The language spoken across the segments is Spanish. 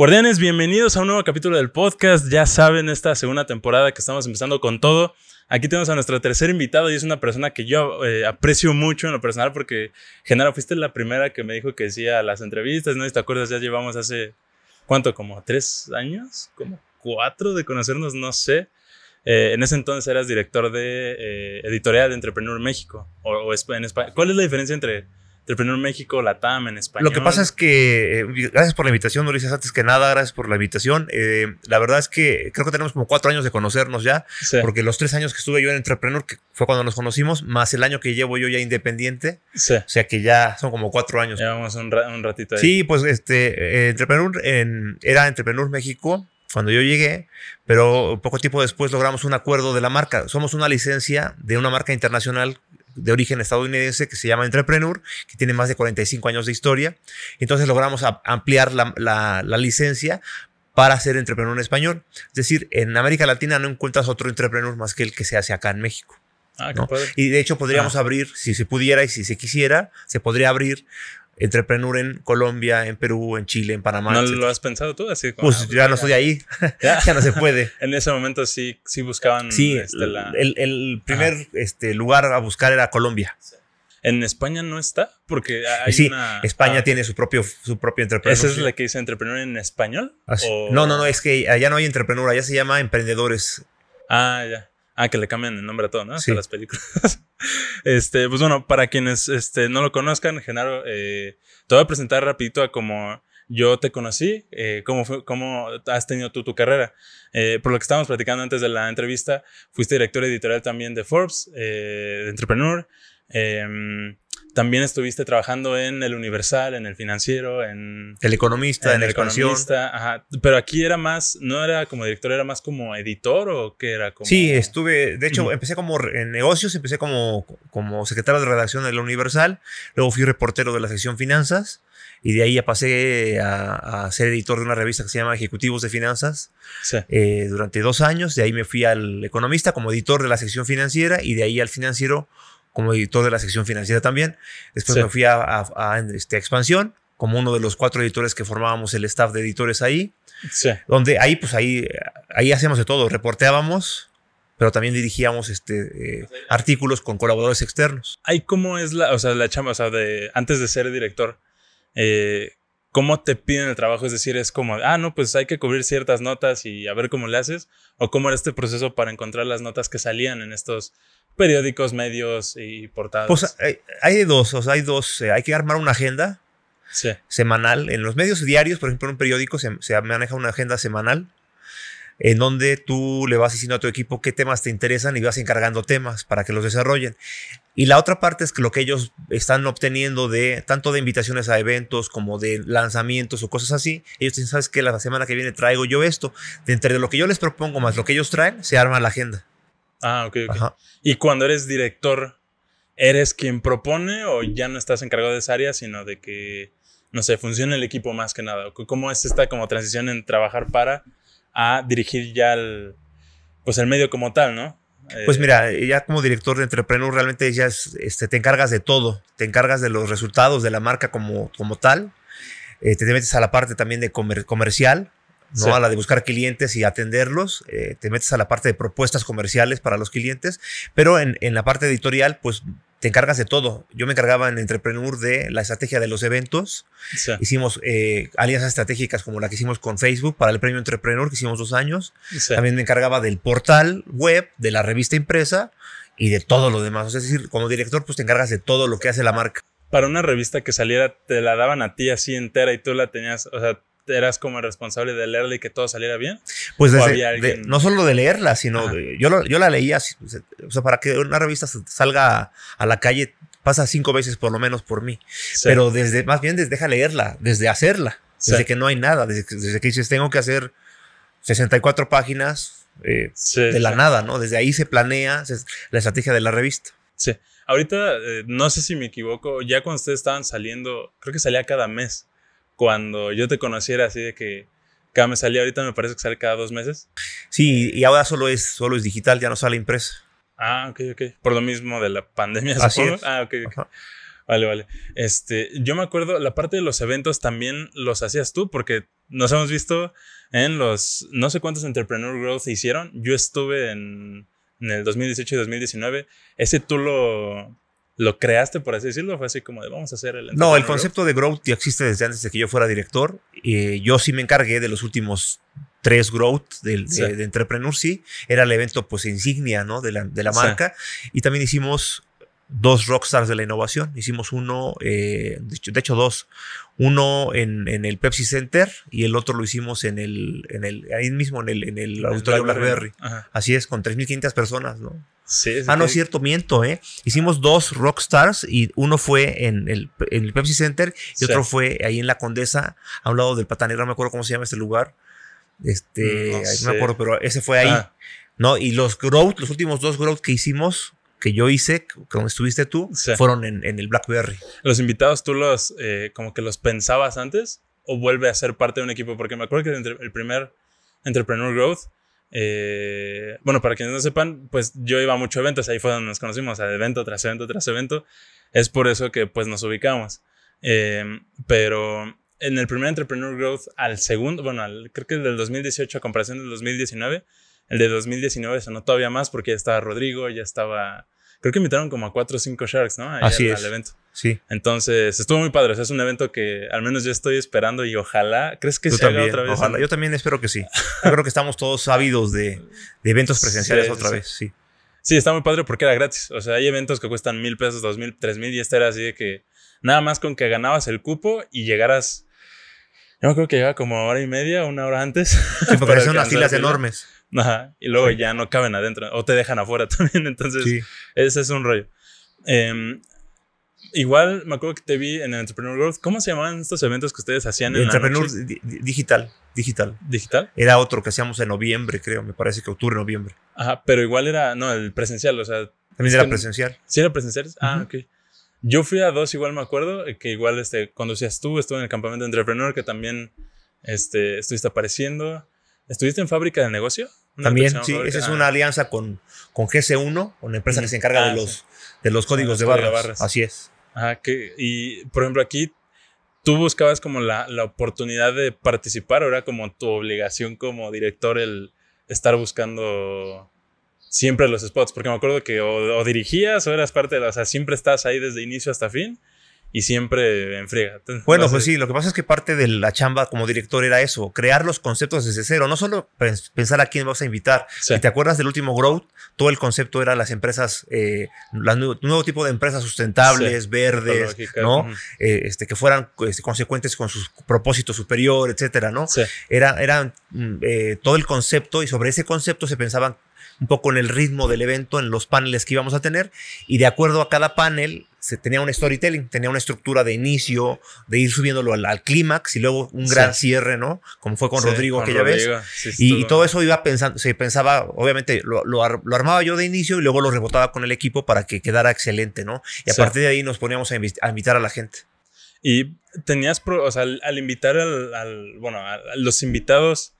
Guardianes, bienvenidos a un nuevo capítulo del podcast. Ya saben, esta segunda temporada que estamos empezando con todo. Aquí tenemos a nuestro tercer invitado y es una persona que yo eh, aprecio mucho en lo personal porque, Genaro, fuiste la primera que me dijo que decía las entrevistas, ¿no? Y te acuerdas, ya llevamos hace, ¿cuánto? ¿Como tres años? ¿Como cuatro de conocernos? No sé. Eh, en ese entonces eras director de eh, editorial de Entrepreneur México o en España. ¿Cuál es la diferencia entre Entrepreneur México, la TAM en España. Lo que pasa es que, eh, gracias por la invitación, Ulises, antes que nada, gracias por la invitación. Eh, la verdad es que creo que tenemos como cuatro años de conocernos ya, porque los tres años que estuve yo en Entrepreneur, que fue cuando nos conocimos, más el año que llevo yo ya independiente, o sea que ya son como cuatro años. Llevamos un, un ratito ahí. Sí, pues este, eh, Entrepreneur era Entrepreneur México, cuando yo llegué, pero poco tiempo después logramos un acuerdo de la marca. Somos una licencia de una marca internacional de origen estadounidense que se llama Entrepreneur, que tiene más de 45 años de historia. Entonces logramos ampliar la, licencia para ser entrepreneur en español. Es decir, en América Latina no encuentras otro entrepreneur más que el que se hace acá en México. Ah, y de hecho podríamos ah. abrir, si se pudiera y si se quisiera, se podría abrir entrepreneur en Colombia, en Perú, en Chile, en Panamá. ¿No lo has pensado tú así? pues ah, ya no estoy ahí, ya. no se puede. en ese momento sí, sí buscaban. Sí, este, el, primer este, lugar a buscar era Colombia. ¿En España no está? Porque hay sí, España ah. tiene su propio, su propio entrepreneur. ¿Esa es la que dice entrepreneur en español? No, no, no, es que allá no hay entrepreneur, allá se llama emprendedores. Ah, ya. Ah, que le cambian el nombre a todo, ¿no? A las películas. este, pues bueno, para quienes este, no lo conozcan, Genaro, eh, te voy a presentar rapidito a cómo yo te conocí, eh, cómo, cómo has tenido tú tu carrera. Eh, por lo que estábamos platicando antes de la entrevista, fuiste director editorial también de Forbes, eh, de Entrepreneur. Em, también estuviste trabajando en El Universal, en El Financiero, en... El Economista, en, El Economista, ajá. Pero aquí era más, no era como director, era más como editor o que era como... Sí, estuve, de hecho, empecé como en negocios, empecé como, como secretario de redacción del Universal, luego fui reportero de la sección finanzas y de ahí ya pasé a, ser editor de una revista que se llama Ejecutivos de Finanzas eh, durante dos años, de ahí me fui al Economista como editor de la sección financiera y de ahí al Financiero como editor de la sección financiera también. Después me fui a, este, Expansión como uno de los cuatro editores que formábamos el staff de editores ahí. Sí. Donde ahí, pues ahí, ahí hacíamos de todo, reporteábamos, pero también dirigíamos este, eh, artículos con colaboradores externos. ¿Ahí cómo es la, o sea, la chamba, o sea, de, antes de ser director, eh, cómo te piden el trabajo, es decir, es como, ah, no, pues hay que cubrir ciertas notas y a ver cómo le haces, o cómo era este proceso para encontrar las notas que salían en estos periódicos, medios y portadas. Pues eh, hay, dos, o hay dos, eh, hay que armar una agenda semanal. En los medios diarios, por ejemplo, en un periódico se maneja una agenda semanal en donde tú le vas diciendo a tu equipo qué temas te interesan y vas encargando temas para que los desarrollen. Y la otra parte es que lo que ellos están obteniendo de tanto de invitaciones a eventos como de lanzamientos o cosas así, ellos dicen, sabes que la semana que viene traigo yo esto, de entre lo que yo les propongo más lo que ellos traen, se arma la agenda. Ah, ok, ok. Y cuando eres director, ¿eres quien propone o ya no estás encargado de esa área, sino de que, no sé, funcione el equipo más que nada? ¿Cómo es esta como transición en trabajar para a dirigir ya el, pues el medio como tal, ¿no? Pues eh, mira, ya como director de Entrepreneur realmente ya este, te encargas de todo, te encargas de los resultados de la marca como, como tal, eh, te metes a la parte también de comercial, no a la de buscar clientes y atenderlos. Eh, te metes a la parte de propuestas comerciales para los clientes, pero en, la parte editorial, pues te encargas de todo. Yo me encargaba en Entrepreneur de la estrategia de los eventos. Hicimos eh, alianzas estratégicas como la que hicimos con Facebook para el premio Entrepreneur, que hicimos dos años. También me encargaba del portal web, de la revista impresa y de todo lo demás. es decir, como director, pues te encargas de todo lo que hace la marca. Para una revista que saliera, te la daban a ti así entera y tú la tenías, o sea, eras como el responsable de leerla y que todo saliera bien? Pues no solo de leerla, sino yo, yo la leía, o sea, para que una revista salga a la calle pasa cinco veces por lo menos por mí, pero desde, más bien desde deja leerla, desde hacerla, desde que no hay nada, desde, que dices tengo que hacer 64 páginas eh, de la nada, ¿no? Desde ahí se planea la estrategia de la revista. Sí. Ahorita, eh, no sé si me equivoco, ya cuando ustedes estaban saliendo, creo que salía cada mes cuando yo te conociera así de que cada me salía, ahorita me parece que sale cada dos meses. Sí, y ahora solo es, solo es digital, ya no sale impresa. Ah, ok, ok. Por lo mismo de la pandemia. Así Ah, ok, Vale, vale. Este, yo me acuerdo, la parte de los eventos también los hacías tú, porque nos hemos visto en los, no sé cuántos Entrepreneur Growth hicieron. Yo estuve en, en el 2018 y 2019. Ese tú lo, lo creaste, por así decirlo, fue así como de vamos a hacer el... No, el concepto de growth ya existe desde antes de que yo fuera director. Eh, yo sí me encargué de los últimos tres growth de, de, sí. Era el evento pues insignia, ¿no? De la, de la marca. Y también hicimos dos rockstars de la innovación. Hicimos uno, eh, de, hecho, dos. Uno en, el Pepsi Center y el otro lo hicimos en el, en el ahí mismo, en el, en el auditorio Blackberry. Así es, con 3.500 personas, ¿no? ah, no es cierto, miento, ¿eh? Hicimos dos rockstars y uno fue en el, en el Pepsi Center y otro fue ahí en la Condesa, a un lado del Patanera, no me acuerdo cómo se llama este lugar. Este, no, me acuerdo, pero ese fue ahí. Ah. ¿no? Y los growth, los últimos dos growth que hicimos que yo hice, donde estuviste tú, fueron en, el BlackBerry. ¿Los invitados tú los, eh, como que los pensabas antes o vuelve a ser parte de un equipo? Porque me acuerdo que el primer Entrepreneur Growth, eh, bueno, para quienes no sepan, pues yo iba a muchos eventos, ahí fue donde nos conocimos, evento tras evento tras evento. Es por eso que pues nos ubicamos. Eh, pero en el primer Entrepreneur Growth, al segundo, bueno, al, creo que del 2018 a comparación del 2019, el de 2019 no todavía más porque ya estaba Rodrigo, ya estaba... Creo que invitaron como a cuatro o cinco Sharks, ¿no? Así es. Al evento. Sí. Entonces, estuvo muy padre. O sea, es un evento que al menos yo estoy esperando y ojalá. ¿Crees que Tú otra vez? Yo también espero que sí. yo creo que estamos todos sabidos de, eventos presenciales otra vez, sí. Sí, está muy padre porque era gratis. O sea, hay eventos que cuestan mil pesos, dos mil, tres mil y este era así de que nada más con que ganabas el cupo y llegaras. Yo creo que llegaba como hora y media, una hora antes. Sí, porque son unas filas enormes y luego ya no caben adentro o te dejan afuera también. Entonces, ese es un rollo. Em, igual me acuerdo que te vi en el Entrepreneur World, ¿Cómo se llamaban estos eventos que ustedes hacían en Entrepreneur Digital, digital. ¿Digital? Era otro que hacíamos en noviembre, creo, me parece que octubre, noviembre. Ajá, pero igual era, no, el presencial, o sea. También era presencial. Sí, era presencial. Ah, ok. Yo fui a dos, igual me acuerdo, que igual este, conducías tú, estuve en el campamento de Entrepreneur, que también este, estuviste apareciendo. ¿Estuviste en fábrica de negocio? También, sí, esa es una ah. alianza con, con GC1, una empresa que se encarga de, ah, los, de los códigos de barras. Así es. Ah, que, y por ejemplo, aquí tú buscabas como la, oportunidad de participar, ¿o era como tu obligación como director el estar buscando siempre los spots? Porque me acuerdo que o, dirigías o eras parte de la, o sea, siempre estás ahí desde inicio hasta fin y siempre friega. Bueno, pues sí, lo que pasa es que parte de la chamba como director era eso, crear los conceptos desde cero, no solo pensar a quién vas a invitar. Si te acuerdas del último Growth, todo el concepto era las empresas, eh, nuevo, tipo de empresas sustentables, verdes, ¿no? Eh, este, que fueran este, consecuentes con su propósito superior, etcétera, ¿no? Era, mm, eh, todo el concepto y sobre ese concepto se pensaban un poco en el ritmo del evento, en los paneles que íbamos a tener, y de acuerdo a cada panel se tenía un storytelling, tenía una estructura de inicio, de ir subiéndolo al, clímax y luego un gran cierre, ¿no? Como fue con Rodrigo aquella vez. y, todo eso iba pensando, se pensaba, obviamente lo, armaba yo de inicio y luego lo rebotaba con el equipo para que quedara excelente, ¿no? Y a partir de ahí nos poníamos a, invitar a la gente. Y tenías, o sea, al, invitar al, bueno, a los invitados,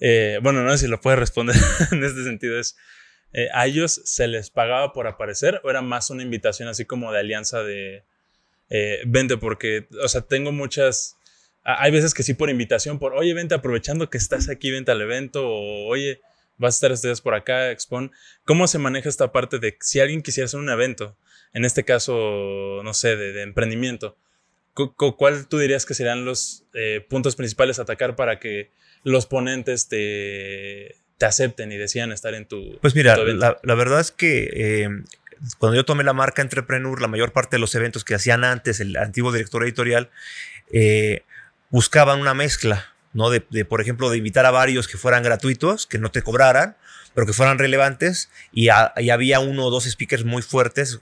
eh, bueno, no sé si lo puedes responder en este sentido, es, eh, ¿a ellos se les pagaba por aparecer o era más una invitación así como de alianza de, eh, vente, porque, o sea, tengo muchas, hay veces que sí por invitación, por, oye, vente aprovechando que estás aquí, vente al evento, o oye, vas a estar ustedes por acá, expon. ¿Cómo se maneja esta parte de si alguien quisiera hacer un evento, en este caso, no sé, de emprendimiento? ¿Cuál tú dirías que serían los eh, puntos principales a atacar para que los ponentes te, acepten y decían estar en tu. Pues mira, la, verdad es que em, cuando yo tomé la marca Entrepreneur, la mayor parte de los eventos que hacían antes, el antiguo director editorial, eh, buscaban una mezcla, ¿no? De, por ejemplo, de invitar a varios que fueran gratuitos, que no te cobraran, pero que fueran relevantes, y, y había uno o dos speakers muy fuertes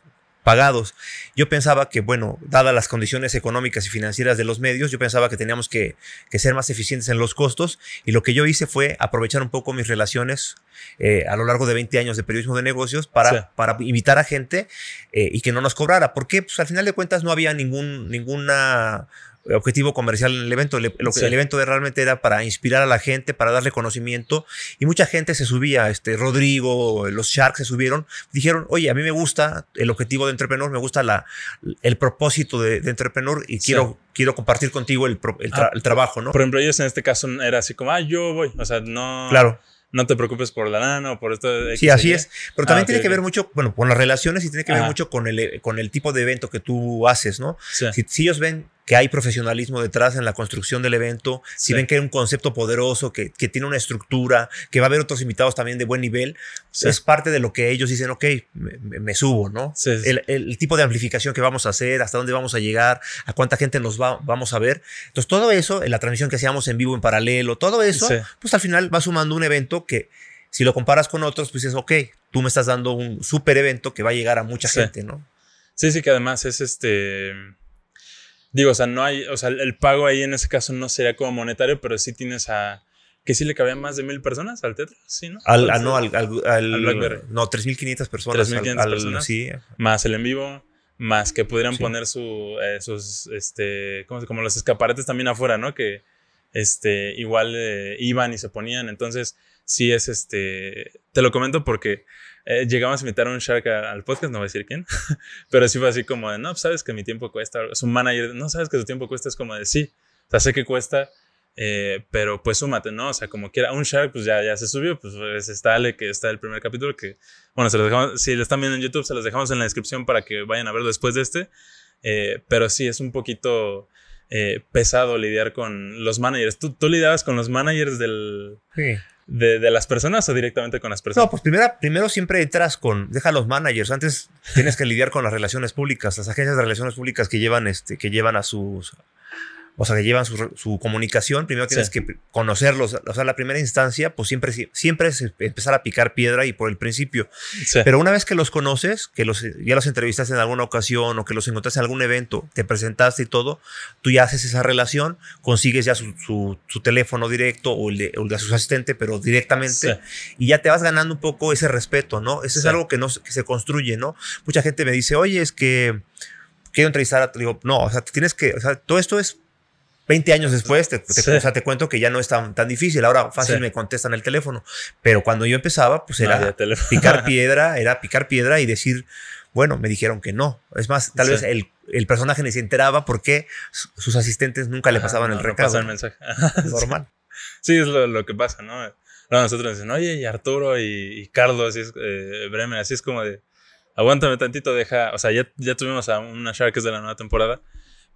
pagados. Yo pensaba que, bueno, dadas las condiciones económicas y financieras de los medios, yo pensaba que teníamos que, que ser más eficientes en los costos y lo que yo hice fue aprovechar un poco mis relaciones eh, a lo largo de 20 años de periodismo de negocios para, invitar a gente eh, y que no nos cobrara. Porque pues, al final de cuentas no había ningún, ninguna objetivo comercial en el evento. lo que, el evento realmente era para inspirar a la gente, para darle conocimiento. Y mucha gente se subía, este, Rodrigo, los Sharks se subieron, dijeron, oye, a mí me gusta el objetivo de Entrepreneur, me gusta la, el propósito de, Entrepreneur y quiero, quiero compartir contigo ah, el, trabajo, ¿no? Por ejemplo, ellos en este caso era así como, ah, yo voy, o sea, no... Claro no te preocupes por la nana o por esto. sí, así es. Pero también ah, tiene que ver mucho, bueno, con las relaciones y tiene que ver mucho con el, eh, con el tipo de evento que tú haces, ¿no? Sí. si, ellos ven que hay profesionalismo detrás en la construcción del evento, si ven que hay un concepto poderoso, que, tiene una estructura, que va a haber otros invitados también de buen nivel, es parte de lo que ellos dicen, ok, me, subo, ¿no? el, tipo de amplificación que vamos a hacer, hasta dónde vamos a llegar, a cuánta gente nos va, vamos a ver. Entonces, todo eso, en la transmisión que hacíamos en vivo, en paralelo, todo eso, pues al final va sumando un evento que... Si lo comparas con otros, pues es ok, tú me estás dando un super evento que va a llegar a mucha gente, ¿no? Sí, sí, que además es este Digo, o sea, no hay, o sea, el pago ahí en ese caso no sería como monetario, pero sí tienes a, que sí le cabían más de mil personas al Tetra, ¿sí, no? Al, ah, no, al, al, al, Blackberry. No, 3.500 personas. 3.500 personas. Sí. Más el en vivo, más que pudieran poner su, eh, sus, este, ¿cómo se, como los escaparates también afuera, ¿no? Que, este, igual eh, iban y se ponían. Entonces, sí es, este, te lo comento porque eh, llegamos a invitar a un Shark al podcast, no voy a decir quién, pero sí fue así como de, no, pues, sabes que mi tiempo cuesta, su manager, no sabes que su tiempo cuesta, es como de, sí, o sea, sé que cuesta, eh, pero pues súmate, ¿no? O sea, como quiera, un Shark pues ya, ya se subió, pues está Ale, que está el primer capítulo, que, bueno, se los dejamos, si lo están viendo en YouTube, se los dejamos en la descripción para que vayan a verlo después de este, eh, pero sí, es un poquito... pesado lidiar con los managers. ¿Tú, tú lidiabas con los managers del, sí de, las personas o directamente con las personas? No, pues primero siempre entras con, deja a los managers, antes tienes que lidiar con las relaciones públicas, las agencias de relaciones públicas que llevan, este, que llevan a sus o sea, que llevan su, comunicación, primero tienes que conocerlos. O sea, la primera instancia, pues siempre, siempre es empezar a picar piedra y por el principio. Pero una vez que los conoces, que los, ya los entrevistas en alguna ocasión o que los encontraste en algún evento, te presentaste y todo, tú ya haces esa relación, consigues ya su, teléfono directo o el, de, su asistente, pero directamente, y ya te vas ganando un poco ese respeto, ¿no? Eso es algo que, no, se construye, ¿no? Mucha gente me dice, oye, es que quiero entrevistar a... Digo, no, o sea, tienes que... O sea, todo esto es 20 años después, te, cuento que ya no es tan, difícil. Ahora fácil me contestan el teléfono. Pero cuando yo empezaba, pues era ah, picar piedra, era picar piedra y decir, bueno, me dijeron que no. Es más, tal vez el, personaje ni se enteraba porque sus asistentes nunca le pasaban el no, recado. el mensaje. Normal. Sí, es lo, que pasa, ¿no? nosotros dicen, oye, y Arturo y, Carlos, y es, eh, Bremen, así es como de, aguántame tantito, deja, o sea, ya, tuvimos a una Shark de la nueva temporada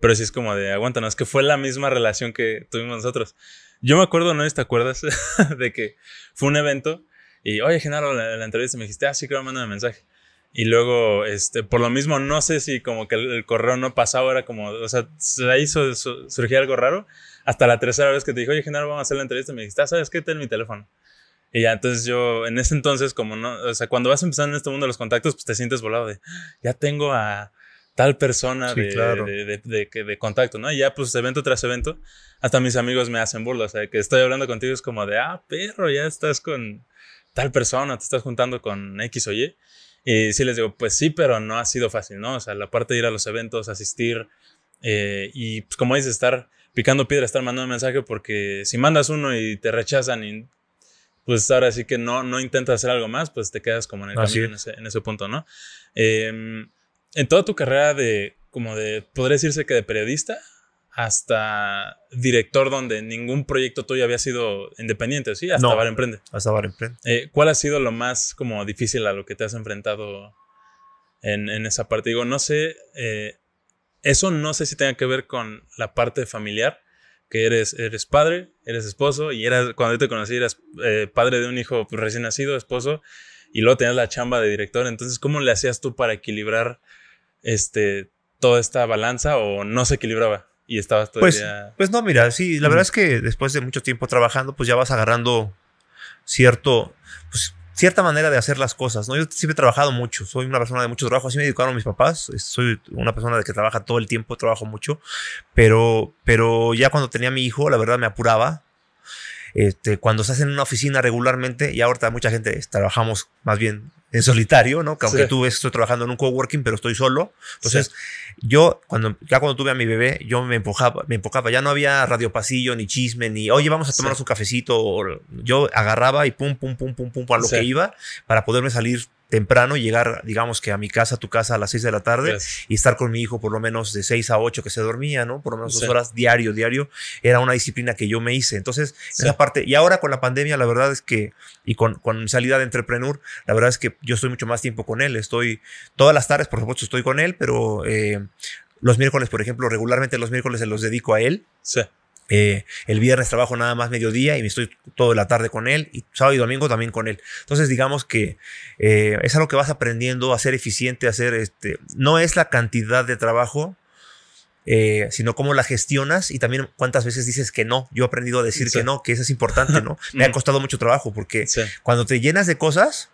pero sí es como de, aguántanos, que fue la misma relación que tuvimos nosotros. Yo me acuerdo, ¿no? ¿Te acuerdas? de que fue un evento y, oye, Genaro, la, la entrevista me dijiste, ah, sí, creo, mándame mensaje. Y luego, este, por lo mismo, no sé si como que el, correo no pasaba, era como, o sea, se hizo surgía algo raro. Hasta la tercera vez que te dijo, oye, Genaro, vamos a hacer la entrevista, me dijiste, ah, ¿sabes qué? Ten mi teléfono. Y ya, entonces yo, en ese entonces, como no, o sea, cuando vas empezando en este mundo de los contactos, pues te sientes volado de, ah, ya tengo a, tal persona de, de, de, contacto, ¿no? Y ya, pues, evento tras evento, hasta mis amigos me hacen burla. O sea, que estoy hablando contigo es como de, ah, perro, ya estás con tal persona, te estás juntando con X o Y. Y sí les digo, pues sí, pero no ha sido fácil, ¿no? O sea, la parte de ir a los eventos, asistir eh, y, pues, como dices, estar picando piedra, estar mandando mensaje, porque si mandas uno y te rechazan y pues ahora sí que no, no intentas hacer algo más, pues te quedas como en ese, en ese, punto, ¿no? Eh, en toda tu carrera de, como de, podría decirse que de periodista hasta director donde ningún proyecto tuyo había sido independiente, ¿sí? Hasta Bar Emprende. Hasta Bar Emprende. Eh, ¿Cuál ha sido lo más como difícil a lo que te has enfrentado en, en esa parte? Digo, no sé, eh, eso no sé si tenga que ver con la parte familiar, que eres, eres padre, eres esposo, y eras, cuando yo te conocí eras eh, padre de un hijo recién nacido, esposo, y luego tenías la chamba de director, entonces, ¿cómo le hacías tú para equilibrar? este, toda esta balanza o no se equilibraba y estabas todavía... Pues, pues no, mira, sí, la verdad es que después de mucho tiempo trabajando, pues ya vas agarrando cierto, pues, cierta manera de hacer las cosas, ¿no? Yo siempre he trabajado mucho, soy una persona de mucho trabajo, así me educaron mis papás, soy una persona de que trabaja todo el tiempo, trabajo mucho, pero, pero ya cuando tenía mi hijo, la verdad me apuraba. Este, cuando estás en una oficina regularmente, y ahorita mucha gente trabajamos más bien en solitario, ¿no? Que aunque tú ves, estoy trabajando en un coworking, pero estoy solo. Entonces, yo, cuando, ya cuando tuve a mi bebé, yo me empujaba, me empujaba. Ya no había radio pasillo, ni chisme, ni, oye, vamos a tomarnos un cafecito. yo agarraba y pum, pum, pum, pum, pum, a lo que iba para poderme salir temprano y llegar, digamos que a mi casa, a tu casa a las 6 de la tarde y estar con mi hijo por lo menos de 6 a 8 que se dormía, ¿no? Por lo menos dos horas diario, diario. Era una disciplina que yo me hice. Entonces, esa parte, y ahora con la pandemia, la verdad es que, y con, mi salida de entrepreneur, la verdad es que yo estoy mucho más tiempo con él. Estoy todas las tardes, por supuesto, estoy con él, pero eh, los miércoles, por ejemplo, regularmente los miércoles se los dedico a él. Sí. Eh, el viernes trabajo nada más mediodía y me estoy toda la tarde con él y sábado y domingo también con él. Entonces digamos que eh, es algo que vas aprendiendo a ser eficiente, a ser, este, no es la cantidad de trabajo, eh, sino cómo la gestionas y también cuántas veces dices que no. Yo he aprendido a decir que no, que eso es importante, ¿no? Me ha mm. costado mucho trabajo porque cuando te llenas de cosas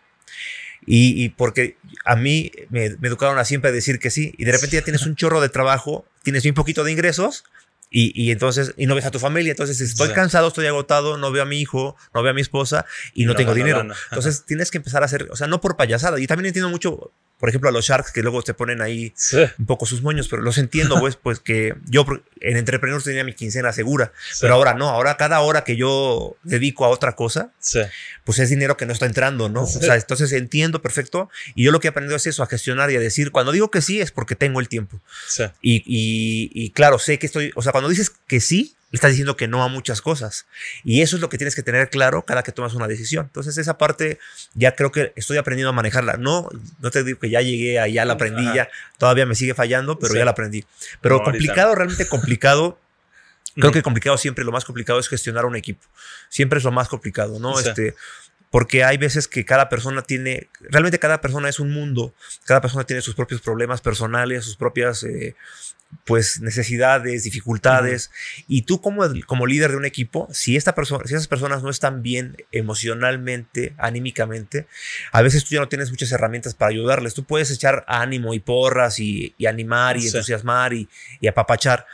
y, porque a mí me, me, educaron a siempre a decir que sí y de repente ya tienes un chorro de trabajo, tienes un poquito de ingresos y, entonces, y no ves a tu familia. Entonces, estoy cansado, estoy agotado, no veo a mi hijo, no veo a mi esposa y no, tengo dinero. entonces, tienes que empezar a hacer, o sea, no por payasada. Y también entiendo mucho por ejemplo, a los Sharks que luego te ponen ahí un poco sus moños, pero los entiendo, pues, pues que yo en Entrepreneurs tenía mi quincena segura, pero ahora no, ahora cada hora que yo dedico a otra cosa, pues es dinero que no está entrando, ¿no? O sea, entonces entiendo perfecto y yo lo que he aprendido es eso, a gestionar y a decir, cuando digo que sí es porque tengo el tiempo. y, y claro, sé que estoy, o sea, cuando dices que sí, le estás diciendo que no a muchas cosas. Y eso es lo que tienes que tener claro cada que tomas una decisión. Entonces, esa parte ya creo que estoy aprendiendo a manejarla. No, no te digo que ya llegué, ya la aprendí, ya todavía me sigue fallando, pero ya la aprendí. Pero complicado, realmente complicado. creo que complicado siempre, lo más complicado es gestionar un equipo. Siempre es lo más complicado, ¿no? Este, porque hay veces que cada persona tiene, realmente cada persona es un mundo, cada persona tiene sus propios problemas personales, sus propias eh, pues necesidades, dificultades y tú como, como líder de un equipo, si esta persona, esas personas no están bien emocionalmente, anímicamente, a veces tú ya no tienes muchas herramientas para ayudarles. Tú puedes echar ánimo y porras y, animar y entusiasmar y, apapachar,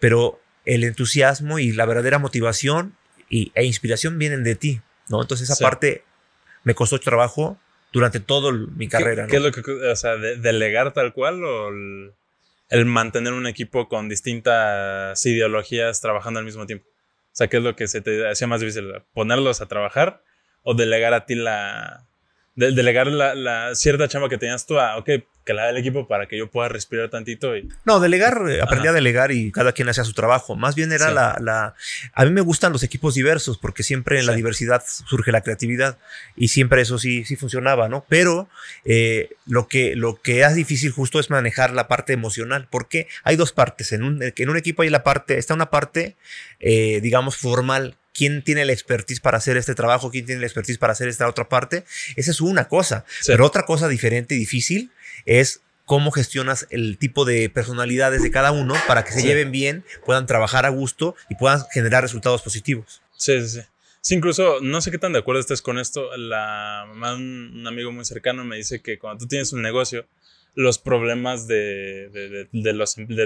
pero el entusiasmo y la verdadera motivación y, e inspiración vienen de ti, ¿no? Entonces esa parte me costó trabajo durante toda mi carrera. ¿Qué, es lo que, o sea, delegar tal cual o el mantener un equipo con distintas ideologías trabajando al mismo tiempo. O sea, ¿qué es lo que se te hacía más difícil? ¿Ponerlos a trabajar o delegar a ti la... De, delegar la, cierta chamba que tenías tú a, que la el equipo para que yo pueda respirar tantito. Y... No, delegar, eh, aprendí a delegar y cada quien hacía su trabajo. Más bien era la, A mí me gustan los equipos diversos porque siempre en la diversidad surge la creatividad y siempre eso sí, sí funcionaba, ¿no? Pero eh, lo, que, lo que es difícil justo es manejar la parte emocional porque hay dos partes. En un, en un equipo hay la parte, está una parte, eh, digamos, formal quién tiene la expertise para hacer este trabajo, quién tiene la expertise para hacer esta otra parte. Esa es una cosa. Pero otra cosa diferente y difícil es cómo gestionas el tipo de personalidades de cada uno para que se lleven bien, puedan trabajar a gusto y puedan generar resultados positivos. Sí, sí, sí. Sí, incluso no sé qué tan de acuerdo estés con esto. La un amigo muy cercano, me dice que cuando tú tienes un negocio, los problemas de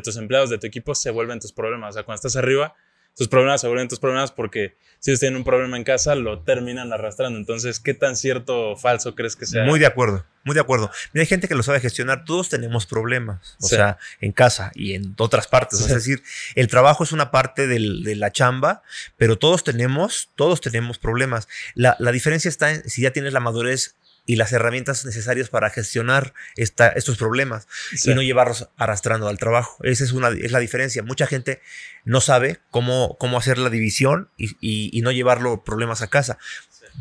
tus empleados, de tu equipo, se vuelven tus problemas. O sea, cuando estás arriba, tus problemas se tus problemas porque si ellos tienen un problema en casa, lo terminan arrastrando. Entonces, ¿qué tan cierto o falso crees que sea? Muy de acuerdo, muy de acuerdo. Mira, hay gente que lo sabe gestionar. Todos tenemos problemas, o sea, en casa y en otras partes. Es decir, el trabajo es una parte de la chamba, pero todos tenemos, todos tenemos problemas. La, la diferencia está en si ya tienes la madurez y las herramientas necesarias para gestionar estos problemas y no llevarlos arrastrando al trabajo. Esa es, una, es la diferencia. Mucha gente no sabe cómo, cómo hacer la división y, no llevar los problemas a casa.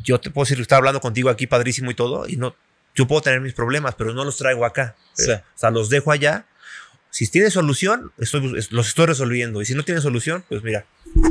Yo te puedo decir, estaba hablando contigo aquí padrísimo y todo, y no, yo puedo tener mis problemas, pero no los traigo acá. O sea, los dejo allá. Si tiene solución, los estoy resolviendo. Y si no tiene solución, pues mira,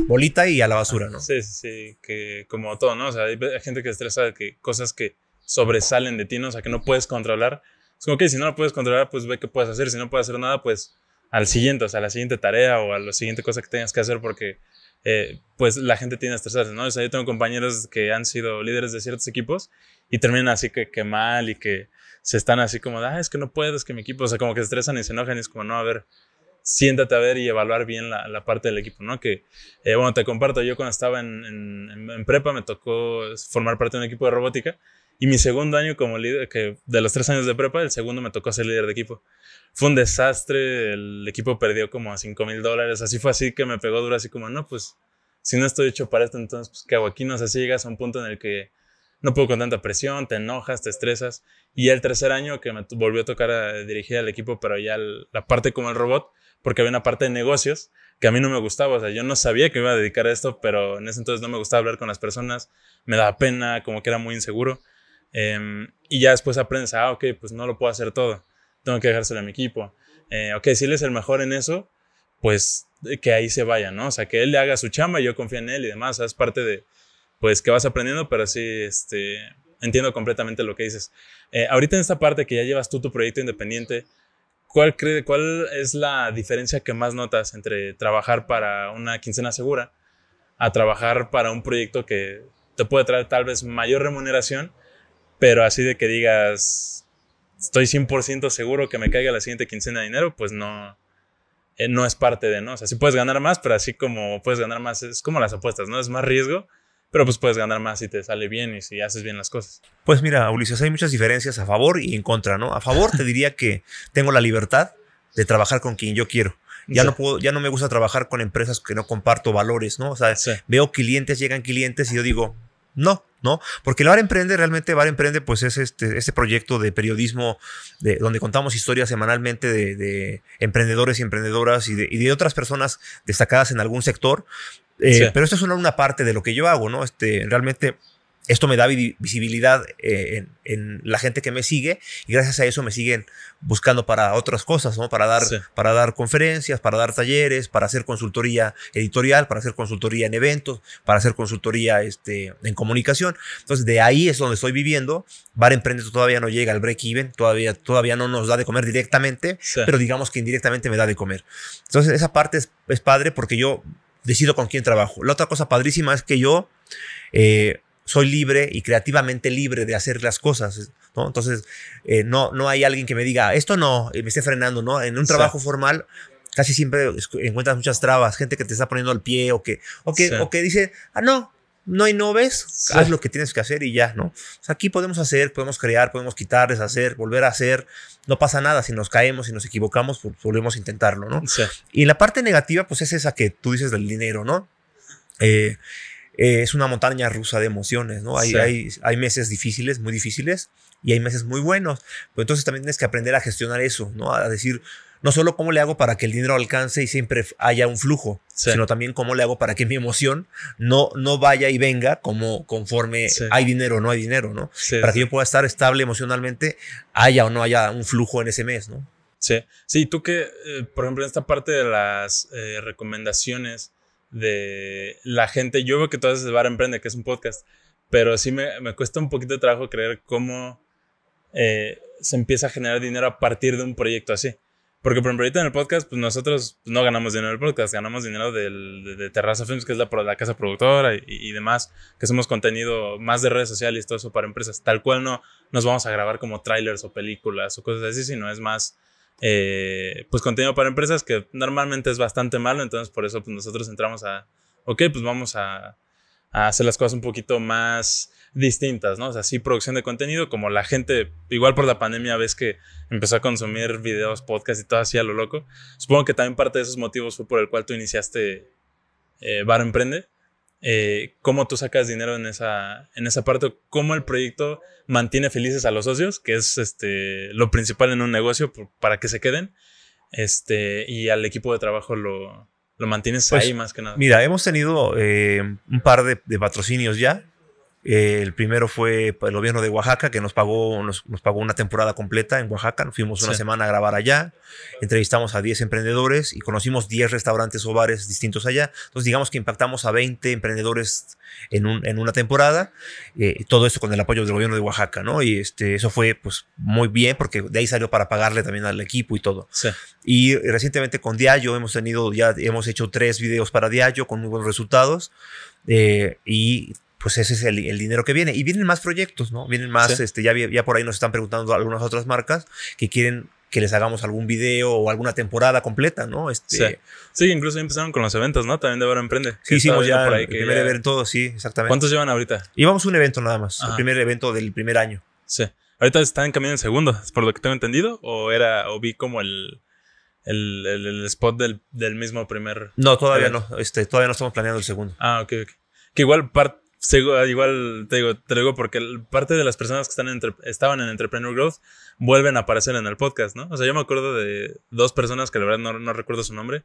bolita y a la basura, ¿no? Sí, sí, que como todo, ¿no? O sea, hay gente que estresa de que cosas que sobresalen de ti, O sea, que no puedes controlar. Es como que si no lo puedes controlar, pues ve qué puedes hacer. Si no puedes hacer nada, pues al siguiente, o sea, a la siguiente tarea o a la siguiente cosa que tengas que hacer porque eh, pues la gente tiene a estresarse, ¿no? O sea, yo tengo compañeros que han sido líderes de ciertos equipos y terminan así que, mal y que se están así como, ah, es que no puedo, es que mi equipo, o sea, como que se estresan y se enojan y es como, no, a ver, siéntate a ver y evaluar bien la, parte del equipo, ¿no? Que, eh, bueno, te comparto, yo cuando estaba en, en, en, prepa me tocó formar parte de un equipo de robótica y mi segundo año como líder, que de los tres años de prepa, el segundo me tocó ser líder de equipo. Fue un desastre, el equipo perdió como a 5 mil dólares, así fue así que me pegó duro, así como, no, pues si no estoy hecho para esto, entonces, pues, ¿qué hago aquí? No sé, si llegas a un punto en el que no puedo con tanta presión, te enojas, te estresas. Y el tercer año que me volvió a tocar a dirigir al equipo, pero ya la parte como el robot, porque había una parte de negocios que a mí no me gustaba, o sea, yo no sabía que me iba a dedicar a esto, pero en ese entonces no me gustaba hablar con las personas, me daba pena, como que era muy inseguro. Em, y ya después aprendes, ah, ok, pues no lo puedo hacer todo, tengo que dejárselo a mi equipo. Eh, ok, si él es el mejor en eso, pues eh, que ahí se vaya, ¿no? O sea, que él le haga su chamba y yo confío en él y demás. es parte de, pues, que vas aprendiendo, pero sí, este, entiendo completamente lo que dices. Eh, ahorita en esta parte que ya llevas tú tu proyecto independiente, ¿cuál, cree, ¿cuál es la diferencia que más notas entre trabajar para una quincena segura a trabajar para un proyecto que te puede traer tal vez mayor remuneración, pero así de que digas, estoy 100% seguro que me caiga la siguiente quincena de dinero, pues no, eh, no es parte de, ¿no? O sea, sí puedes ganar más, pero así como puedes ganar más, es como las apuestas, ¿no? Es más riesgo, pero pues puedes ganar más si te sale bien y si haces bien las cosas. Pues mira, Ulises, hay muchas diferencias a favor y en contra, ¿no? A favor te diría que tengo la libertad de trabajar con quien yo quiero. Ya no puedo, ya no me gusta trabajar con empresas que no comparto valores, ¿no? O sea, veo clientes, llegan clientes y yo digo, no, ¿no? Porque el Bar Emprende, realmente Bar Emprende, pues es este, este proyecto de periodismo de, donde contamos historias semanalmente de, emprendedores y emprendedoras y de, otras personas destacadas en algún sector. Eh, pero esto es una, una parte de lo que yo hago, ¿no? Este, realmente esto me da visibilidad eh, en, la gente que me sigue y gracias a eso me siguen buscando para otras cosas, ¿no? Para dar, para dar conferencias, para dar talleres, para hacer consultoría editorial, para hacer consultoría en eventos, para hacer consultoría este, en comunicación. Entonces, de ahí es donde estoy viviendo. Bar Emprende todavía no llega al break-even, todavía, todavía no nos da de comer directamente, pero digamos que indirectamente me da de comer. Entonces, esa parte es, es padre porque yo decido con quién trabajo. La otra cosa padrísima es que yo... Eh, soy libre y creativamente libre de hacer las cosas, ¿no? Entonces, eh, no, no hay alguien que me diga, esto no, eh, me esté frenando, ¿no? En un trabajo formal casi siempre encuentras muchas trabas, gente que te está poniendo al pie o que, o que, dice, ah, no, no hay sí. haz lo que tienes que hacer y ya, ¿no? aquí podemos hacer, podemos crear, podemos quitar, deshacer, volver a hacer, no pasa nada, si nos caemos, si nos equivocamos, volvemos a intentarlo, ¿no? Y la parte negativa, pues es esa que tú dices del dinero, ¿no? Eh, eh, es una montaña rusa de emociones, ¿no? Hay, hay, meses difíciles, muy difíciles, y hay meses muy buenos. Pero entonces también tienes que aprender a gestionar eso, ¿no? A decir, no solo cómo le hago para que el dinero alcance y siempre haya un flujo, sino también cómo le hago para que mi emoción no, no vaya y venga como conforme hay dinero o no hay dinero, ¿no? para que yo pueda estar estable emocionalmente, haya o no haya un flujo en ese mes, ¿no? Sí, sí, tú que, eh, por ejemplo, en esta parte de las eh, recomendaciones, de la gente. Yo veo que todas es Bar Emprende, que es un podcast, pero sí me, cuesta un poquito de trabajo creer cómo eh, se empieza a generar dinero a partir de un proyecto así. Porque, por ejemplo, ahorita en el podcast, pues nosotros no ganamos dinero del podcast, ganamos dinero de, Terraza Films, que es la, la casa productora y, demás, que somos contenido más de redes sociales y todo eso para empresas. Tal cual no nos vamos a grabar como trailers o películas o cosas así, sino es más eh, pues contenido para empresas que normalmente es bastante malo, entonces por eso pues, nosotros entramos a, ok, pues vamos a, hacer las cosas un poquito más distintas, ¿no? O sea, sí producción de contenido, como la gente, igual por la pandemia ves que empezó a consumir videos, podcasts y todo así a lo loco. Supongo que también parte de esos motivos fue por el cual tú iniciaste Bar eh, Emprende. Eh, cómo tú sacas dinero en esa, en esa parte, cómo el proyecto mantiene felices a los socios, que es este, lo principal en un negocio para que se queden, este, y al equipo de trabajo lo, lo mantienes pues, ahí más que nada. Mira, hemos tenido eh, un par de, de patrocinios ya. Eh, el primero fue pues, el gobierno de Oaxaca, que nos pagó, nos, pagó una temporada completa en Oaxaca. Fuimos una semana a grabar allá, entrevistamos a 10 emprendedores y conocimos 10 restaurantes o bares distintos allá. Entonces, digamos que impactamos a 20 emprendedores en, una temporada. Eh, todo esto con el apoyo del gobierno de Oaxaca, ¿no? Y este, eso fue pues muy bien porque de ahí salió para pagarle también al equipo y todo. Y recientemente con Diallo hemos tenido, ya hemos hecho tres videos para Diallo con muy buenos resultados. Eh, y pues ese es el, dinero que viene. Y vienen más proyectos, ¿no? Vienen más, este, ya, ya por ahí nos están preguntando algunas otras marcas que quieren que les hagamos algún video o alguna temporada completa, ¿no? Este, sí. sí incluso empezaron con los eventos, ¿no? También de Vero Emprende. Sí, hicimos ya por ahí el primer sí, exactamente. ¿Cuántos llevan ahorita? Llevamos un evento nada más, el primer evento del primer año. Sí. Ahorita están en camino en segundo, por lo que tengo entendido, o era, o vi como el, el, spot del, mismo primer. No, todavía no, este, todavía no estamos planeando el segundo. Ah, ok, ok. Que igual parte Ah, igual te digo, te digo porque parte de las personas que están estaban en Entrepreneur Growth vuelven a aparecer en el podcast, ¿no? O sea, yo me acuerdo de dos personas que la verdad no, recuerdo su nombre,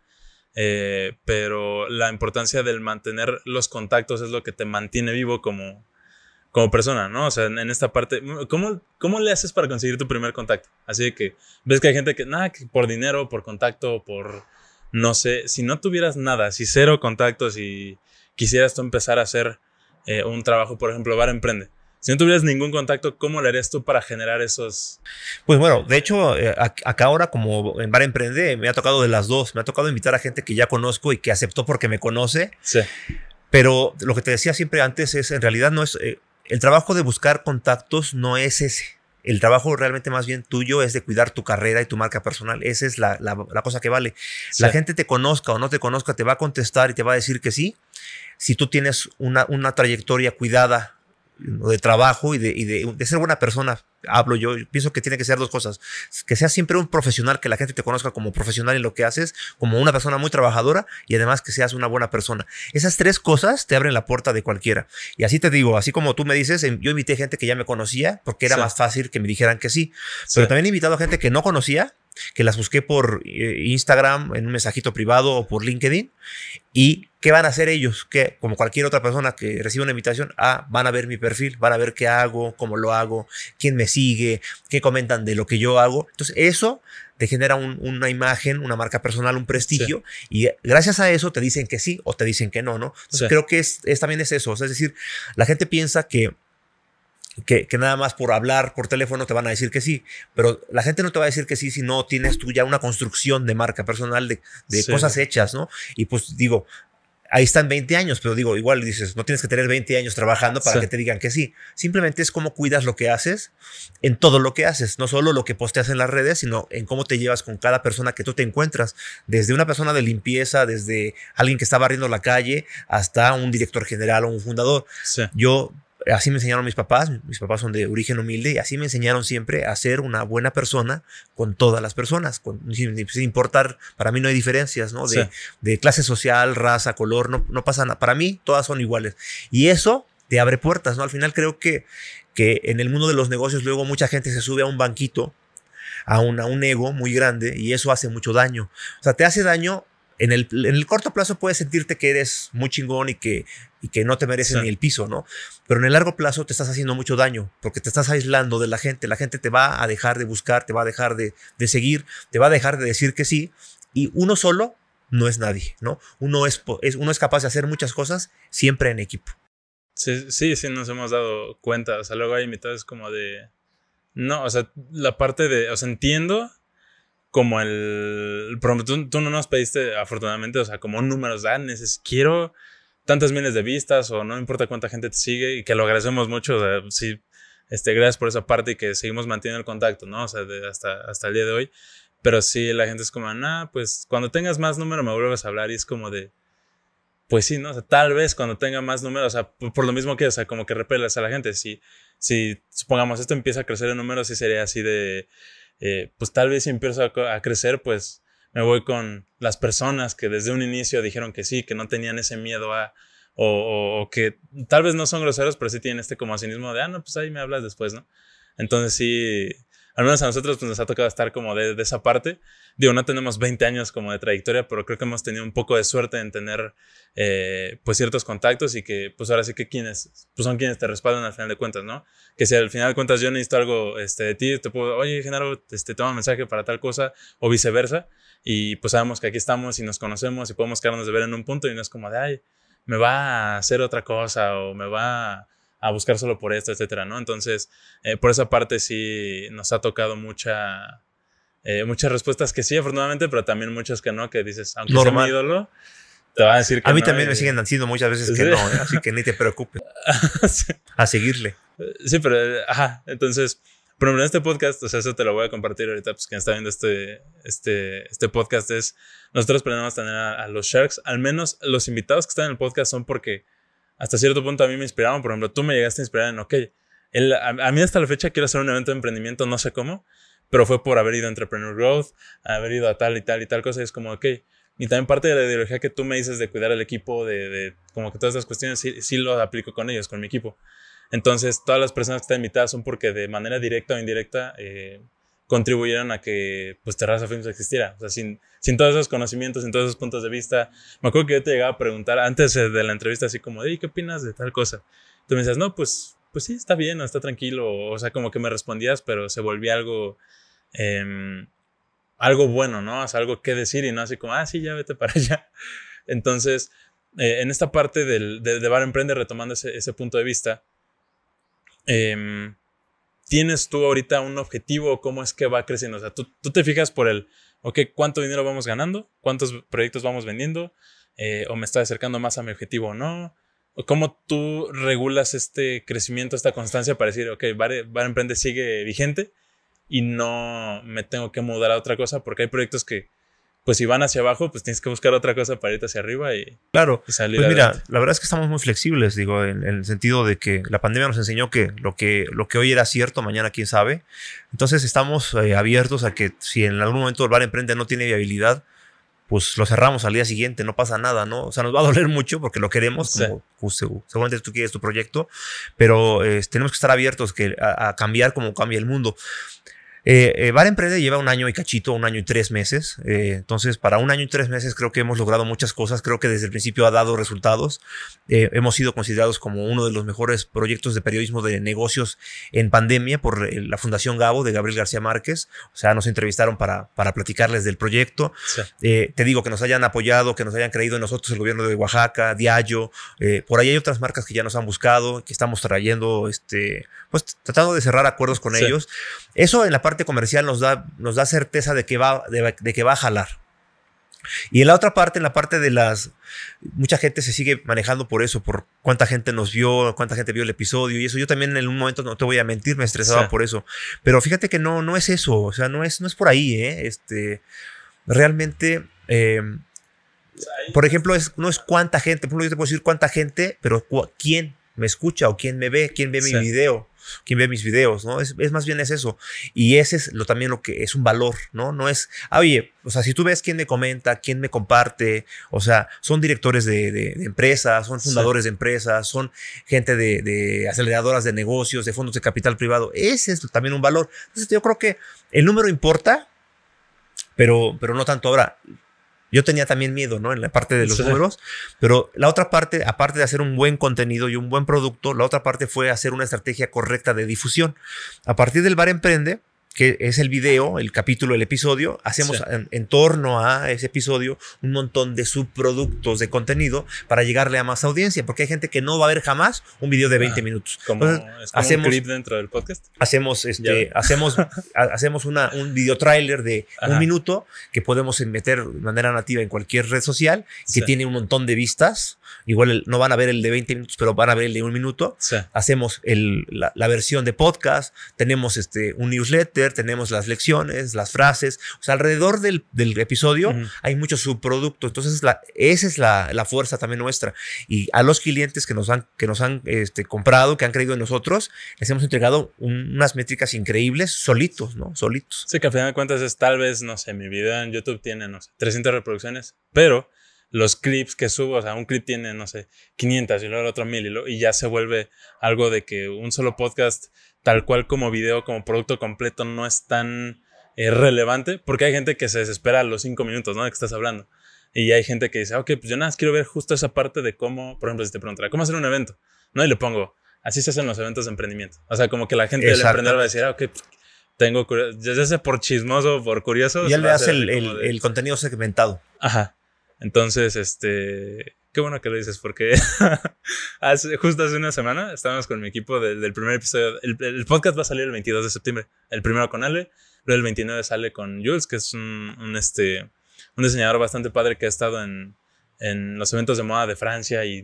eh, pero la importancia del mantener los contactos es lo que te mantiene vivo como, como persona, ¿no? O sea, en, esta parte, ¿cómo, ¿cómo, le haces para conseguir tu primer contacto? Así que ves que hay gente que, nada, que por dinero, por contacto, por, no sé, si no tuvieras nada, si cero contactos y quisieras tú empezar a hacer eh, un trabajo, por ejemplo, Bar Emprende. Si no tuvieras ningún contacto, ¿cómo le harías tú para generar esos? Pues bueno, de hecho, eh, acá ahora como en Bar Emprende me ha tocado de las dos. Me ha tocado invitar a gente que ya conozco y que aceptó porque me conoce. Sí. Pero lo que te decía siempre antes es, en realidad no es, eh, el trabajo de buscar contactos no es ese el trabajo realmente más bien tuyo es de cuidar tu carrera y tu marca personal. Esa es la, cosa que vale. La gente te conozca o no te conozca, te va a contestar y te va a decir que sí. Si tú tienes una, una trayectoria cuidada, de trabajo y, de, ser buena persona. Hablo yo, pienso que tiene que ser dos cosas. Que seas siempre un profesional, que la gente te conozca como profesional en lo que haces, como una persona muy trabajadora y además que seas una buena persona. Esas tres cosas te abren la puerta de cualquiera. Y así te digo, así como tú me dices, yo invité gente que ya me conocía porque era más fácil que me dijeran que sí. Pero también he invitado a gente que no conocía que las busqué por eh, Instagram en un mensajito privado o por LinkedIn. ¿Y qué van a hacer ellos? Que como cualquier otra persona que reciba una invitación, ah, van a ver mi perfil, van a ver qué hago, cómo lo hago, quién me sigue, qué comentan de lo que yo hago. Entonces eso te genera una imagen, una marca personal, un prestigio y gracias a eso te dicen que sí o te dicen que no, ¿no? Entonces creo que es, también es eso. es decir, la gente piensa que que, nada más por hablar por teléfono te van a decir que sí, pero la gente no te va a decir que sí si no tienes tú ya una construcción de marca personal, de, cosas hechas, ¿no? Y pues digo, ahí están 20 años, pero digo, igual dices, no tienes que tener 20 años trabajando para que te digan que sí. Simplemente es cómo cuidas lo que haces en todo lo que haces, no solo lo que posteas en las redes, sino en cómo te llevas con cada persona que tú te encuentras, desde una persona de limpieza, desde alguien que está barriendo la calle, hasta un director general o un fundador. Yo Así me enseñaron mis papás, mis papás son de origen humilde y así me enseñaron siempre a ser una buena persona con todas las personas, sin, importar, para mí no hay diferencias, ¿no? De, clase social, raza, color, no, no pasa nada, para mí todas son iguales. Y eso te abre puertas, ¿no? Al final creo que, que en el mundo de los negocios luego mucha gente se sube a un banquito, a un, a un ego muy grande y eso hace mucho daño. O sea, te hace daño en el, en el, corto plazo puedes sentirte que eres muy chingón y que, y que no te mereces ni el piso, ¿no? Pero en el largo plazo te estás haciendo mucho daño porque te estás aislando de la gente. La gente te va a dejar de buscar, te va a dejar de, de seguir, te va a dejar de decir que sí. Y uno solo no es nadie, ¿no? Uno es, es uno es capaz de hacer muchas cosas siempre en equipo. Sí, sí, sí, nos hemos dado cuenta. O sea, luego hay mitades como de. No, o sea, la parte de. O sea, entiendo como el... Tú, tú no nos pediste, afortunadamente, o sea, como números, dan, ah, es quiero tantas miles de vistas o no importa cuánta gente te sigue y que lo agradecemos mucho, o sea, sí, este, gracias por esa parte y que seguimos manteniendo el contacto, ¿no? O sea, hasta, hasta el día de hoy. Pero sí, la gente es como, nah, pues cuando tengas más número me vuelves a hablar y es como de, pues sí, ¿no? O sea, tal vez cuando tenga más números, o sea, por, lo mismo que, o sea, como que repeles a la gente. Si, si, supongamos, esto empieza a crecer en números, sí sería así de, eh, pues tal vez si empiezo a, crecer, pues me voy con las personas que desde un inicio dijeron que sí, que no tenían ese miedo a, o, o que tal vez no son groseros, pero sí tienen este como cinismo de, ah, no, pues ahí me hablas después, ¿no? Entonces sí, al menos a nosotros pues, nos ha tocado estar como de, esa parte. Digo, no tenemos 20 años como de trayectoria, pero creo que hemos tenido un poco de suerte en tener eh, pues ciertos contactos y que pues ahora sí que quienes, pues son quienes te respaldan al final de cuentas, ¿no? Que si al final de cuentas yo necesito algo este, de ti, te puedo, oye, Genaro, este, toma un mensaje para tal cosa o viceversa. Y pues sabemos que aquí estamos y nos conocemos y podemos quedarnos de ver en un punto y no es como de, ay, me va a hacer otra cosa o me va a a buscar solo por esto, etcétera, ¿no? Entonces, eh, por esa parte sí nos ha tocado mucha, eh, muchas respuestas que sí, afortunadamente, pero también muchas que no, que dices, aunque sea mi ídolo, te van a decir que A mí también me siguen diciendo muchas veces que no, ¿eh? así que ni te preocupes. A seguirle. Sí, pero, ajá, entonces, por en este podcast, o sea, eso te lo voy a compartir ahorita, pues quien está viendo este, este, este podcast es, nosotros planeamos tener a los Sharks, al menos los invitados que están en el podcast son porque hasta cierto punto a mí me inspiraban. Por ejemplo, tú me llegaste a inspirar en, ok, a, mí hasta la fecha quiero hacer un evento de emprendimiento, no sé cómo, pero fue por haber ido a Entrepreneur Growth, haber ido a tal y tal y tal cosa. Y es como, ok. Y también parte de la ideología que tú me dices de cuidar el equipo, de, como que todas las cuestiones, sí, sí lo aplico con ellos, con mi equipo. Entonces, todas las personas que están invitadas son porque de manera directa o indirecta eh, contribuyeron a que pues Terraza Films existiera. O sea, sin, sin todos esos conocimientos, sin todos esos puntos de vista. Me acuerdo que yo te llegaba a preguntar antes de la entrevista así como, ¿qué opinas de tal cosa? Tú me decías, no, pues, pues sí, está bien, está tranquilo. O sea, como que me respondías, pero se volvía algo... Em, algo bueno, ¿no? O algo que decir y no así como, ah, sí, ya vete para allá. Entonces, eh, en esta parte de, Bar Emprende, retomando ese, ese punto de vista, eh, tienes tú ahorita un objetivo cómo es que va creciendo. O sea, tú, te fijas por el, ok, ¿cuánto dinero vamos ganando? ¿Cuántos proyectos vamos vendiendo? Eh, ¿O me está acercando más a mi objetivo o no? ¿Cómo tú regulas este crecimiento, esta constancia para decir, ok, Bar Emprende sigue vigente y no me tengo que mudar a otra cosa? Porque hay proyectos que pues si van hacia abajo, pues tienes que buscar otra cosa para irte hacia arriba y, claro. salir. Pues mira, la verdad es que estamos muy flexibles, digo, en, el sentido de que la pandemia nos enseñó que lo que, lo que hoy era cierto, mañana quién sabe. Entonces estamos eh, abiertos a que si en algún momento el bar emprende no tiene viabilidad, pues lo cerramos al día siguiente, no pasa nada, ¿no? O sea, nos va a doler mucho porque lo queremos, como pues, seguramente tú quieres tu proyecto, pero eh, tenemos que estar abiertos que, a, a cambiar como cambia el mundo. Eh, Emprende eh, lleva un año y cachito, un año y tres meses. Eh, entonces, para un año y tres meses creo que hemos logrado muchas cosas. Creo que desde el principio ha dado resultados. Eh, hemos sido considerados como uno de los mejores proyectos de periodismo de negocios en pandemia por la Fundación Gabo de Gabriel García Márquez. O sea, nos entrevistaron para, para platicarles del proyecto. te digo que nos hayan apoyado, que nos hayan creído en nosotros el gobierno de Oaxaca, Diallo. por ahí hay otras marcas que ya nos han buscado, que estamos trayendo, este, pues tratando de cerrar acuerdos con ellos. Eso en la parte parte comercial nos da, nos da certeza de que, va, de, que va a jalar. Y en la otra parte, en la parte de las... Mucha gente se sigue manejando por eso, por cuánta gente nos vio, cuánta gente vio el episodio y eso. Yo también en un momento, no te voy a mentir, me estresaba por eso. Pero fíjate que no, no es eso, o sea, no es, no es por ahí, ¿eh? Este, realmente... Em, por ejemplo, es, no es cuánta gente, por yo te puedo decir cuánta gente, pero quién me escucha o quién me ve, quién ve mi video quien ve mis videos, ¿no? Es, es más bien es eso. Y ese es lo, también lo que es un valor, ¿no? No es, ah, oye, o sea, si tú ves quién me comenta, quién me comparte, o sea, son directores de, empresas, son fundadores de empresas, son gente de, de, aceleradoras de negocios, de fondos de capital privado. Ese es también un valor. Entonces, yo creo que el número importa, pero, pero no tanto. Ahora, yo tenía también miedo, ¿no? En la parte de los números, pero la otra parte, aparte de hacer un buen contenido y un buen producto, la otra parte fue hacer una estrategia correcta de difusión. A partir del Bar Emprende, que es el video, el capítulo, el episodio, hacemos en, torno a ese episodio un montón de subproductos de contenido para llegarle a más audiencia, porque hay gente que no va a ver jamás un video de 20 ah, minutos. Como, es hacemos, un clip dentro del podcast. Hacemos, este, hacemos, hacemos un video trailer de un minuto que podemos meter de manera nativa en cualquier red social, que tiene un montón de vistas igual no van a ver el de 20 minutos, pero van a ver el de un minuto. Hacemos el, la, versión de podcast, tenemos este, un newsletter, tenemos las lecciones, las frases. O sea, alrededor del, del episodio hay muchos subproductos. Entonces, la, esa es la, la, fuerza también nuestra. Y a los clientes que nos han, que nos han este, comprado, que han creído en nosotros, les hemos entregado unas métricas increíbles solitos, ¿no? Solitos. Sí, que al final de cuentas es tal vez, no sé, mi video en YouTube tiene, no sé, 300 reproducciones, pero los clips que subo, o sea, un clip tiene, no sé, 500 y luego el otro 1000 y, ya se vuelve algo de que un solo podcast, tal cual como video, como producto completo, no es tan eh, relevante, porque hay gente que se desespera a los 5 minutos, ¿no? De que estás hablando. Y hay gente que dice, ok, pues yo nada más quiero ver justo esa parte de cómo, por ejemplo, si te preguntara, ¿cómo hacer un evento? No, y le pongo, así se hacen los eventos de emprendimiento. O sea, como que la gente del emprendedor va a decir, ah, ok, pues tengo curiosidad, ya sea por chismoso, por curioso. Y él le hace el, el, contenido segmentado. Ajá. Entonces, este, qué bueno que lo dices porque hace, justo hace una semana estábamos con mi equipo del, primer episodio. El, podcast va a salir el 22 de septiembre. El primero con Ale, luego el 29 sale con Jules, que es este, un, diseñador bastante padre que ha estado en, los eventos de moda de Francia y,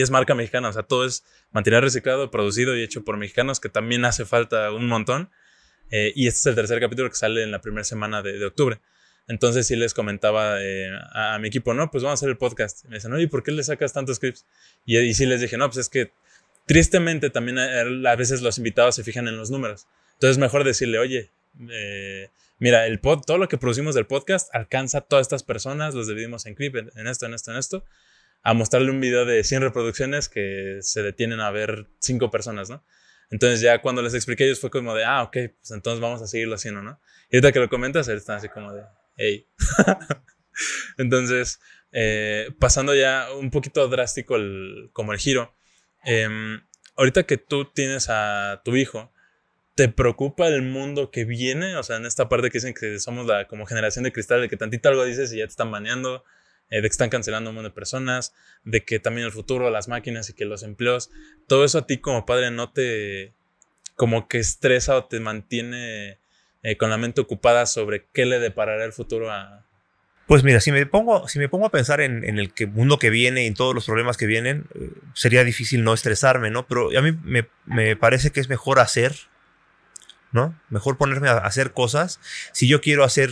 es marca mexicana. O sea, todo es material reciclado, producido y hecho por mexicanos, que también hace falta un montón. Eh, y este es el tercer capítulo que sale en la primera semana de octubre. Entonces sí les comentaba eh, a, mi equipo, no, pues vamos a hacer el podcast. me dicen, oye, ¿por qué le sacas tantos clips? Y, y sí les dije, no, pues es que tristemente también eh, a, veces los invitados se fijan en los números. Entonces mejor decirle, oye, eh, mira, el todo lo que producimos del podcast alcanza a todas estas personas, los dividimos en clip, en, esto, en esto, en esto, a mostrarle un video de 100 reproducciones que se detienen a ver 5 personas, ¿no? Entonces ya cuando les expliqué ellos fue como de, ah, ok, pues entonces vamos a seguirlo haciendo, ¿no? Y ahorita que lo comentas, él está así como de, Entonces, eh, pasando ya un poquito drástico como el giro, em, ahorita que tú tienes a tu hijo, ¿te preocupa el mundo que viene? O sea, en esta parte que dicen que somos la como generación de cristal, de que tantito algo dices y ya te están baneando, eh, de que están cancelando un montón de personas, de que también el futuro, las máquinas y que los empleos, todo eso a ti como padre no te como que estresa o te mantiene eh, con la mente ocupada sobre qué le deparará el futuro a... Pues mira, si me pongo, si me pongo a pensar en, el mundo que viene y en todos los problemas que vienen, eh, sería difícil no estresarme, ¿no? Pero a mí me, parece que es mejor hacer, ¿no? Mejor ponerme a hacer cosas. Si yo quiero hacer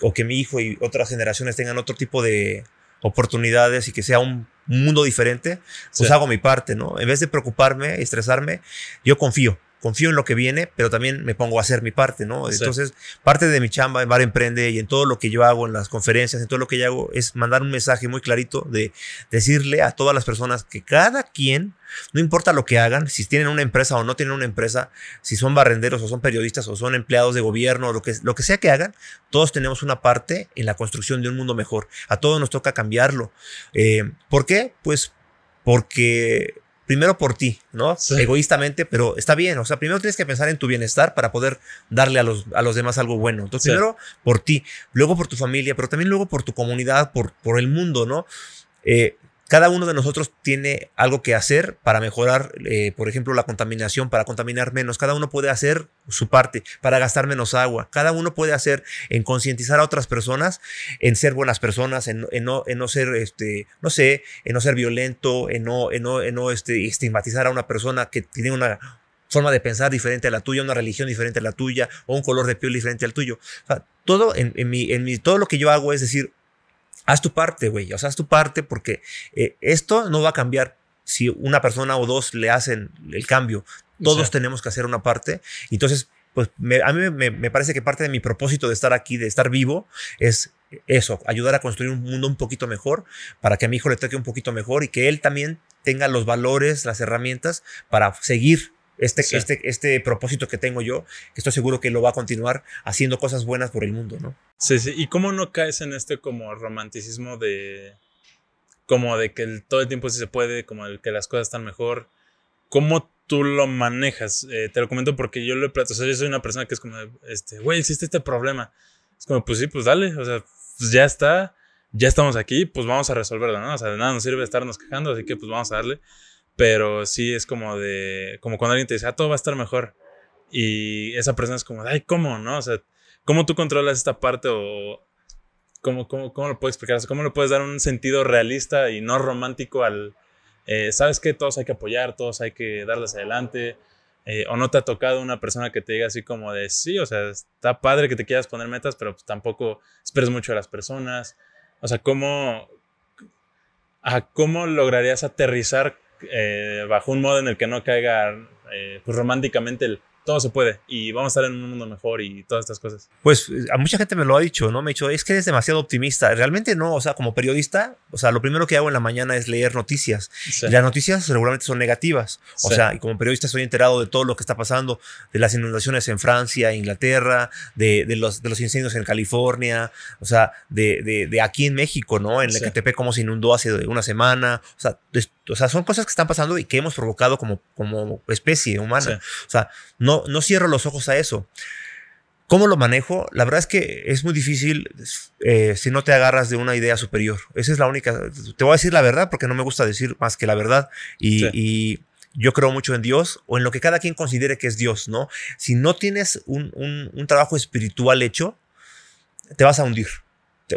o que mi hijo y otras generaciones tengan otro tipo de oportunidades y que sea un mundo diferente, pues hago mi parte, ¿no? En vez de preocuparme, y estresarme, yo confío confío en lo que viene, pero también me pongo a hacer mi parte, ¿no? Entonces, parte de mi chamba en Bar Emprende y en todo lo que yo hago en las conferencias, en todo lo que yo hago, es mandar un mensaje muy clarito de decirle a todas las personas que cada quien, no importa lo que hagan, si tienen una empresa o no tienen una empresa, si son barrenderos o son periodistas o son empleados de gobierno, lo que, lo que sea que hagan, todos tenemos una parte en la construcción de un mundo mejor. A todos nos toca cambiarlo. Eh, ¿Por qué? Pues porque primero por ti, ¿no? Egoístamente, pero está bien. O sea, primero tienes que pensar en tu bienestar para poder darle a los, a los demás algo bueno. Entonces, primero por ti, luego por tu familia, pero también luego por tu comunidad, por, por el mundo, ¿no? Eh, cada uno de nosotros tiene algo que hacer para mejorar, eh, por ejemplo, la contaminación, para contaminar menos. Cada uno puede hacer su parte para gastar menos agua. Cada uno puede hacer en concientizar a otras personas, en ser buenas personas, en, no, ser, este, no sé, en no ser violento, en no, este, estigmatizar a una persona que tiene una forma de pensar diferente a la tuya, una religión diferente a la tuya, o un color de piel diferente al tuyo. todo en, todo lo que yo hago es decir, haz tu parte, güey. O sea, haz tu parte porque eh, esto no va a cambiar si una persona o dos le hacen el cambio. Todos tenemos que hacer una parte. Entonces, pues a mí me, parece que parte de mi propósito de estar aquí, de estar vivo, es eso, ayudar a construir un mundo un poquito mejor para que a mi hijo le toque un poquito mejor y que él también tenga los valores, las herramientas para seguir este, este, este propósito que tengo yo, que estoy seguro que lo va a continuar haciendo cosas buenas por el mundo, ¿no? Sí, sí. ¿Y cómo no caes en este como romanticismo de. como de que todo el tiempo sí se puede, como de que las cosas están mejor? ¿Cómo tú lo manejas? Eh, te lo comento porque yo lo he plato. O sea, yo soy una persona que es como, este, güey, existe este problema. Es como, pues sí, pues dale. O sea, pues ya está. Ya estamos aquí, pues vamos a resolverlo, ¿no? O sea, de nada nos sirve estarnos quejando, así que pues vamos a darle. Pero sí es como de, como cuando alguien te dice, ah, todo va a estar mejor. Y esa persona es como, ay, ¿cómo? ¿No? O sea, ¿cómo tú controlas esta parte o cómo, cómo, cómo lo puedes explicar? O sea, ¿Cómo le puedes dar un sentido realista y no romántico al, eh, sabes que todos hay que apoyar, todos hay que darles adelante? Eh, o no te ha tocado una persona que te diga así como de, sí, o sea, está padre que te quieras poner metas, pero pues tampoco esperes mucho a las personas. O sea, ¿cómo, a ah, ¿cómo lograrías aterrizar eh, bajo un modo en el que no caiga eh, pues románticamente el todo se puede y vamos a estar en un mundo mejor y todas estas cosas. Pues a mucha gente me lo ha dicho, ¿no? Me ha dicho, es que eres demasiado optimista. Realmente no, o sea, como periodista, o sea, lo primero que hago en la mañana es leer noticias. las noticias seguramente son negativas. O sea, y como periodista estoy enterado de todo lo que está pasando, de las inundaciones en Francia, Inglaterra, de, de los, de los incendios en California, o sea, de, aquí en México, ¿no? En el sí. KTP, cómo se inundó hace una semana. O sea, sea, son cosas que están pasando y que hemos provocado como, como especie humana. O sea, no no, cierro los ojos a eso. ¿Cómo lo manejo? La verdad es que es muy difícil eh, si no te agarras de una idea superior. Esa es la única. Te voy a decir la verdad porque no me gusta decir más que la verdad. Y, yo creo mucho en Dios o en lo que cada quien considere que es Dios, ¿no? Si no tienes un trabajo espiritual hecho, te vas a hundir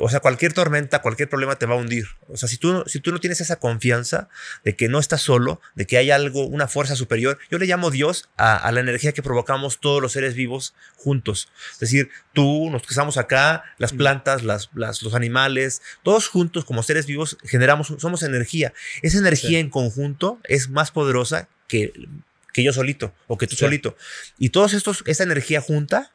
o sea, cualquier tormenta, cualquier problema te va a hundir. O sea, si tú, si tú no tienes esa confianza de que no estás solo, de que hay algo, una fuerza superior, yo le llamo Dios a, la energía que provocamos todos los seres vivos juntos. Es decir, tú, los que estamos acá, las mm. plantas, las, los animales, todos juntos como seres vivos generamos, somos energía. Esa energía en conjunto es más poderosa que, que yo solito o que tú solito. Y todos estos, esta energía junta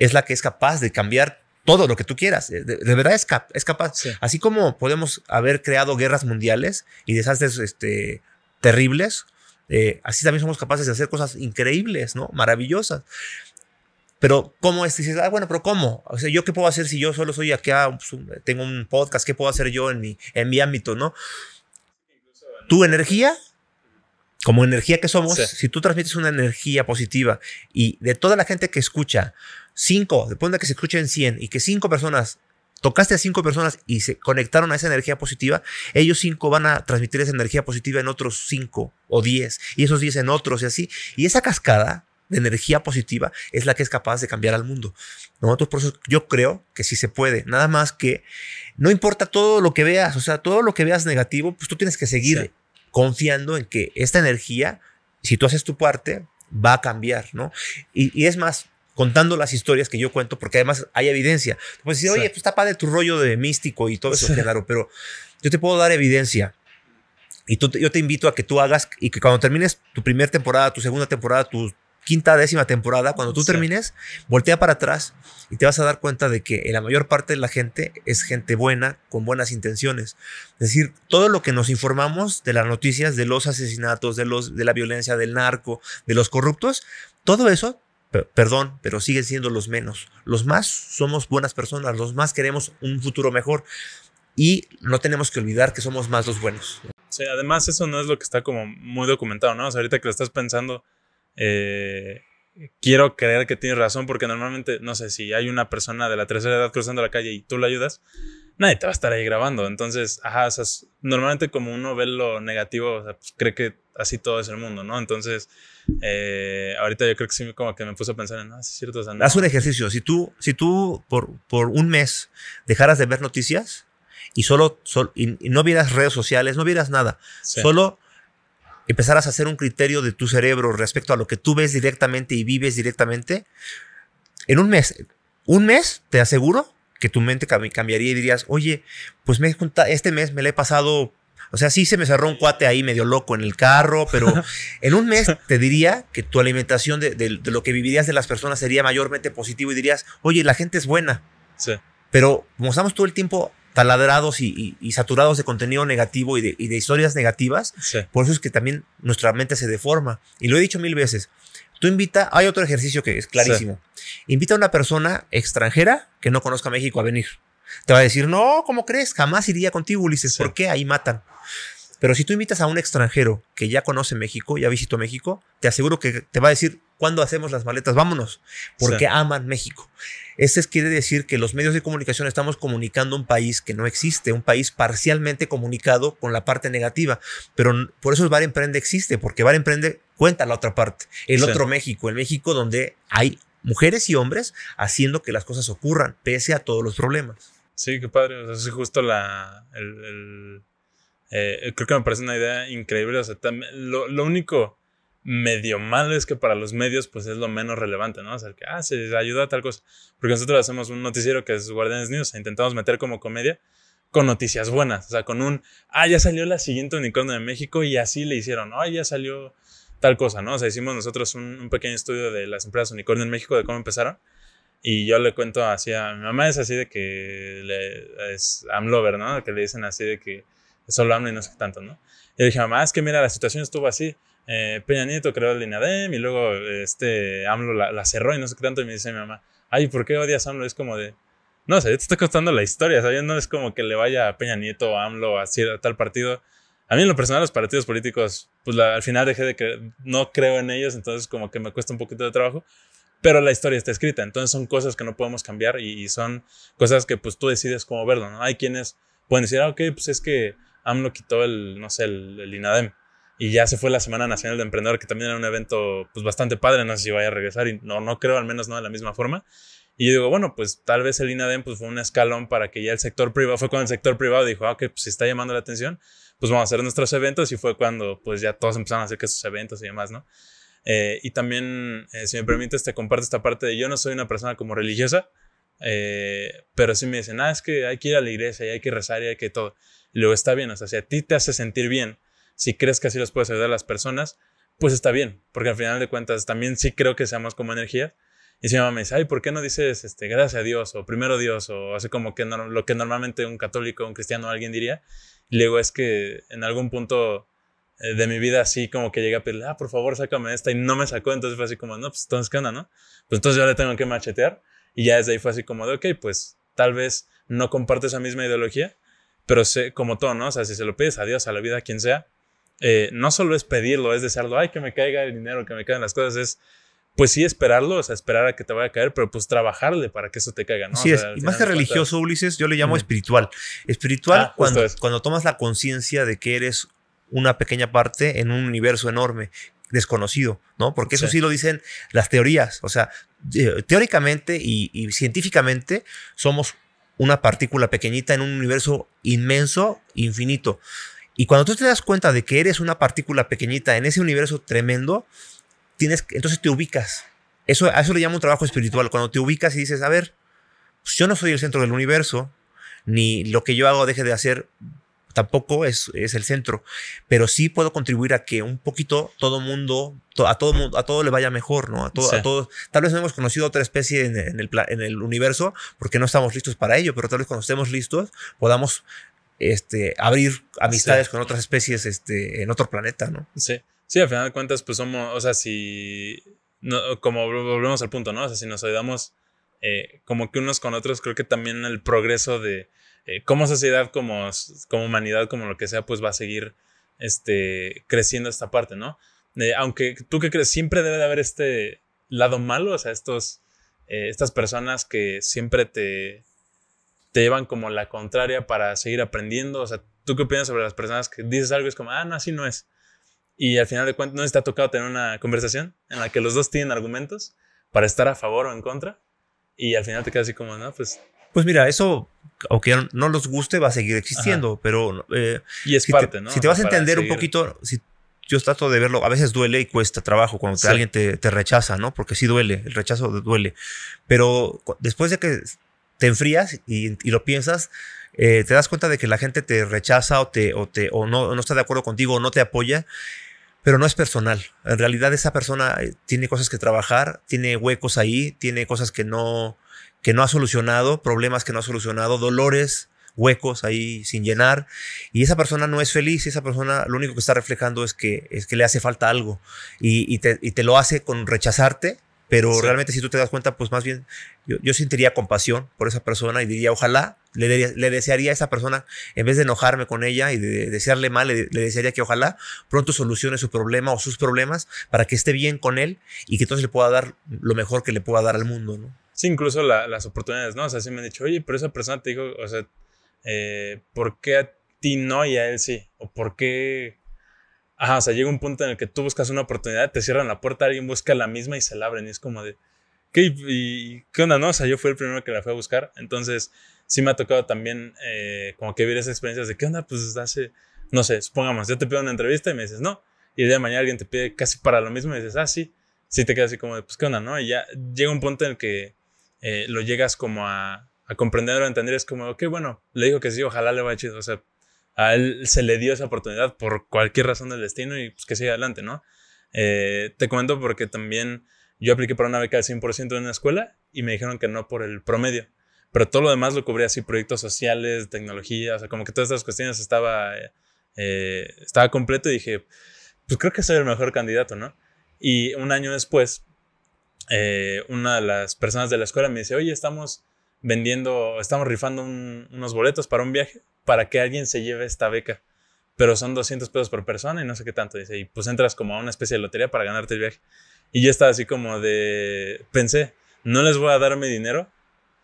es la que es capaz de cambiar todo lo que tú quieras. Eh, de, verdad es, es capaz. Así como podemos haber creado guerras mundiales y desastres este, terribles, eh, así también somos capaces de hacer cosas increíbles, ¿no? Maravillosas. Pero, ¿cómo es? Ah, bueno, pero ¿cómo? O sea, ¿yo qué puedo hacer si yo solo soy aquí? Pues, tengo un podcast? ¿Qué puedo hacer yo en mi, en mi ámbito, no? Tu energía, como energía que somos, si tú transmites una energía positiva y de toda la gente que escucha, cinco, después de que se escuchen 100 y que cinco personas, tocaste a cinco personas y se conectaron a esa energía positiva, ellos cinco van a transmitir esa energía positiva en otros cinco o 10 y esos 10 en otros y así. Y esa cascada de energía positiva es la que es capaz de cambiar al mundo. Nosotros por eso yo creo que sí se puede, nada más que no importa todo lo que veas, o sea, todo lo que veas negativo, pues tú tienes que seguir confiando en que esta energía, si tú haces tu parte, va a cambiar, ¿no? y es más, contando las historias que yo cuento, porque además hay evidencia. Pues decir, oye, pues está padre tu rollo de místico y todo eso, claro, pero yo te puedo dar evidencia. Y tú, yo te invito a que tú hagas y que cuando termines tu primera temporada, tu segunda temporada, tu quinta, décima temporada, cuando tú termines, voltea para atrás y te vas a dar cuenta de que la mayor parte de la gente es gente buena, con buenas intenciones. Es decir, todo lo que nos informamos de las noticias, de los asesinatos, de, los, de la violencia, del narco, de los corruptos, todo eso perdón, pero siguen siendo los menos. Los más somos buenas personas, los más queremos un futuro mejor y no tenemos que olvidar que somos más los buenos. Sí, además eso no es lo que está como muy documentado, ¿no? O sea, ahorita que lo estás pensando, eh, quiero creer que tienes razón porque normalmente, no sé, si hay una persona de la tercera edad cruzando la calle y tú la ayudas, nadie te va a estar ahí grabando. Entonces, ajá, normalmente como uno ve lo negativo, o sea, pues, cree que así todo es el mundo, ¿no? Entonces, eh, ahorita yo creo que sí, como que me puse a pensar en, ah, es cierto. Haz un ejercicio. Si tú, si tú por, un mes dejaras de ver noticias y solo, y, no vieras redes sociales, no vieras nada, solo empezaras a hacer un criterio de tu cerebro respecto a lo que tú ves directamente y vives directamente, en un mes, un mes, te aseguro que tu mente cambiaría y dirías, oye, pues me, este mes me le he pasado o sea, sí se me cerró un cuate ahí medio loco en el carro, pero en un mes te diría que tu alimentación de, lo que vivirías de las personas sería mayormente positivo y dirías, oye, la gente es buena. Pero como estamos todo el tiempo taladrados y, saturados de contenido negativo y de, historias negativas, por eso es que también nuestra mente se deforma. Y lo he dicho mil veces. Tú invita, hay otro ejercicio que es clarísimo. Invita a una persona extranjera que no conozca México a venir te va a decir, no, ¿cómo crees? Jamás iría contigo, Ulises. porque ¿Por qué? Ahí matan. Pero si tú invitas a un extranjero que ya conoce México, ya visitó México, te aseguro que te va a decir, ¿cuándo hacemos las maletas? Vámonos, porque aman México. Este quiere decir que los medios de comunicación estamos comunicando un país que no existe, un país parcialmente comunicado con la parte negativa. Pero por eso VAR Emprende existe, porque VAR Emprende cuenta la otra parte, el otro México, el México donde hay mujeres y hombres haciendo que las cosas ocurran, pese a todos los problemas. Sí, qué padre. es justo la. El, eh, creo que me parece una idea increíble. O sea, lo, único medio malo es que para los medios, pues es lo menos relevante, ¿no? O sea, que, ah, se ayuda a tal cosa. Porque nosotros hacemos un noticiero que es Guardianes News e intentamos meter como comedia con noticias buenas. O sea, con un, ah, ya salió la siguiente unicornio de México y así le hicieron, ah, ya salió tal cosa, ¿no? O sea, hicimos nosotros un pequeño estudio de las empresas unicornio en México, de cómo empezaron. Y yo le cuento así a mi mamá, es así de que es amlover, ¿no? Que le dicen así de que solo AMLO y no sé qué tanto, ¿no? Y le dije, mamá, es que mira, la situación estuvo así. Eh, Peña Nieto creó el INADEM y luego este AMLO la, cerró y no sé qué tanto. Y me dice mi mamá, ay, ¿por qué odias a AMLO? Es como de, no sé, te está contando la historia, ¿sabes? No es como que le vaya a Peña Nieto o AMLO así a tal partido. A mí en lo personal los partidos políticos, pues al final dejé de que no creo en ellos, entonces como que me cuesta un poquito de trabajo pero la historia está escrita. Entonces son cosas que no podemos cambiar y, son cosas que pues tú decides cómo verlo, ¿no? Hay quienes pueden decir, ah, ok, pues es que AMLO quitó el, no sé, el, INADEM y ya se fue la Semana Nacional de Emprendedor, que también era un evento pues bastante padre, no sé si vaya a regresar y no, no creo, al menos no de la misma forma. Y yo digo, bueno, pues tal vez el INADEM pues, fue un escalón para que ya el sector privado, fue cuando el sector privado dijo, ah, ok, pues si está llamando la atención, pues vamos a hacer nuestros eventos y fue cuando pues ya todos empezaron a hacer que sus eventos y demás, ¿no? Eh, y también, eh, si me permites, te comparto esta parte de yo no soy una persona como religiosa, eh, pero si me dicen, ah, es que hay que ir a la iglesia y hay que rezar y hay que todo. Y luego está bien, o sea, si a ti te hace sentir bien, si crees que así los puedes ayudar a las personas, pues está bien, porque al final de cuentas también sí creo que seamos como energía. Y si mi mamá me dice, ay, ¿por qué no dices este, gracias a Dios o primero Dios o así como que lo que normalmente un católico, un cristiano, o alguien diría? Y luego es que en algún punto eh, de mi vida así como que llegué a pedirle, ah, por favor, sácame esta y no me sacó, entonces fue así como, no, pues entonces, ¿qué onda, no? Pues entonces yo le tengo que machetear y ya desde ahí fue así como de, ok, pues tal vez no comparte esa misma ideología, pero sé, como todo, ¿no? O sea, si se lo pides a Dios, a la vida, a quien sea, eh, no solo es pedirlo, es desearlo, ay, que me caiga el dinero, que me caigan las cosas, es pues sí esperarlo, o sea, esperar a que te vaya a caer, pero pues trabajarle para que eso te caiga, ¿no? Así es. Y más que religioso, Ulises, yo le llamo espiritual. Espiritual ah, cuando, cuando tomas la conciencia de que eres una pequeña parte en un universo enorme, desconocido, ¿no? Porque eso sí, lo dicen las teorías, o sea, teóricamente y, científicamente somos una partícula pequeñita en un universo inmenso, infinito. Y cuando tú te das cuenta de que eres una partícula pequeñita en ese universo tremendo, tienes, entonces te ubicas. Eso, a eso le llamo un trabajo espiritual. Cuando te ubicas y dices, a ver, pues yo no soy el centro del universo, ni lo que yo hago deje de hacer tampoco es, es el centro, pero sí puedo contribuir a que un poquito todo mundo, a todo mundo, a todo le vaya mejor, ¿no? A, todos, tal vez no hemos conocido otra especie en, el, en el universo porque no estamos listos para ello, pero tal vez cuando estemos listos podamos este, abrir amistades con otras especies este, en otro planeta, ¿no? Sí, sí, al final de cuentas, pues somos, o sea, si, como volvemos al punto, ¿no? O sea, si nos ayudamos eh, como que unos con otros, creo que también el progreso de eh, como sociedad, como, como humanidad, como lo que sea, pues va a seguir este, creciendo esta parte, ¿no? Eh, aunque tú que crees, siempre debe de haber este lado malo, o sea, estos, eh, estas personas que siempre te, te llevan como la contraria para seguir aprendiendo, o sea, ¿tú qué opinas sobre las personas que dices algo y es como, ah, no, así no es? Y al final de cuentas, ¿no te ha tocado tener una conversación en la que los dos tienen argumentos para estar a favor o en contra? Y al final te quedas así como, no, pues pues mira, eso, aunque no los guste, va a seguir existiendo, pero... Eh, y es si parte, te, ¿no? Si te vas a entender un poquito, yo trato de verlo, a veces duele y cuesta trabajo cuando alguien te, rechaza, ¿no? Porque sí duele, el rechazo duele. Pero después de que te enfrías y, lo piensas, eh, te das cuenta de que la gente te rechaza o, te, te, o no, no está de acuerdo contigo o no te apoya pero no es personal. En realidad esa persona eh, tiene cosas que trabajar, tiene huecos ahí, tiene cosas que no, que no ha solucionado, problemas que no ha solucionado, dolores, huecos ahí sin llenar y esa persona no es feliz y esa persona lo único que está reflejando es que es que le hace falta algo y, te, lo hace con rechazarte pero realmente si tú te das cuenta pues más bien yo, sentiría compasión por esa persona y diría ojalá le, desearía a esa persona en vez de enojarme con ella y de, desearle mal le, le, desearía que ojalá pronto solucione su problema o sus problemas para que esté bien con él y que entonces le pueda dar lo mejor que le pueda dar al mundo ¿no? Sí, incluso las oportunidades, ¿no? O sea, sí me han dicho, oye, pero esa persona te dijo, o sea, eh, ¿por qué a ti no y a él sí? ¿O por qué? Ajá, o sea, llega un punto en el que tú buscas una oportunidad, te cierran la puerta, alguien busca la misma y se la abren. Y es como de, ¿qué, y, ¿qué onda, no? O sea, yo fui el primero que la fue a buscar. Entonces, sí me ha tocado también eh, como que vivir esa experiencia de, ¿qué onda? Pues hace, no sé, supongamos, yo te pido una entrevista y me dices, no. Y el día de mañana alguien te pide casi para lo mismo y dices, ah, sí. Sí te quedas así como de, pues, ¿qué onda, no? Y ya llega un punto en el que eh, lo llegas como a, comprender o a entender. Es como, ok, bueno, le dijo que sí, ojalá le vaya chido. O sea, a él se le dio esa oportunidad por cualquier razón del destino y pues que siga adelante, ¿no? Eh, te comento porque también yo apliqué para una beca del 100% en una escuela y me dijeron que no por el promedio. Pero todo lo demás lo cubría así, proyectos sociales, tecnología, o sea, como que todas estas cuestiones estaba, eh, estaba completo y dije, pues creo que soy el mejor candidato, ¿no? Y un año después eh, una de las personas de la escuela me dice, oye, estamos vendiendo, estamos rifando unos boletos para un viaje para que alguien se lleve esta beca, pero son 200 pesos por persona y no sé qué tanto. Dice, y pues entras como a una especie de lotería para ganarte el viaje. Y yo estaba así como de, pensé, no les voy a dar mi dinero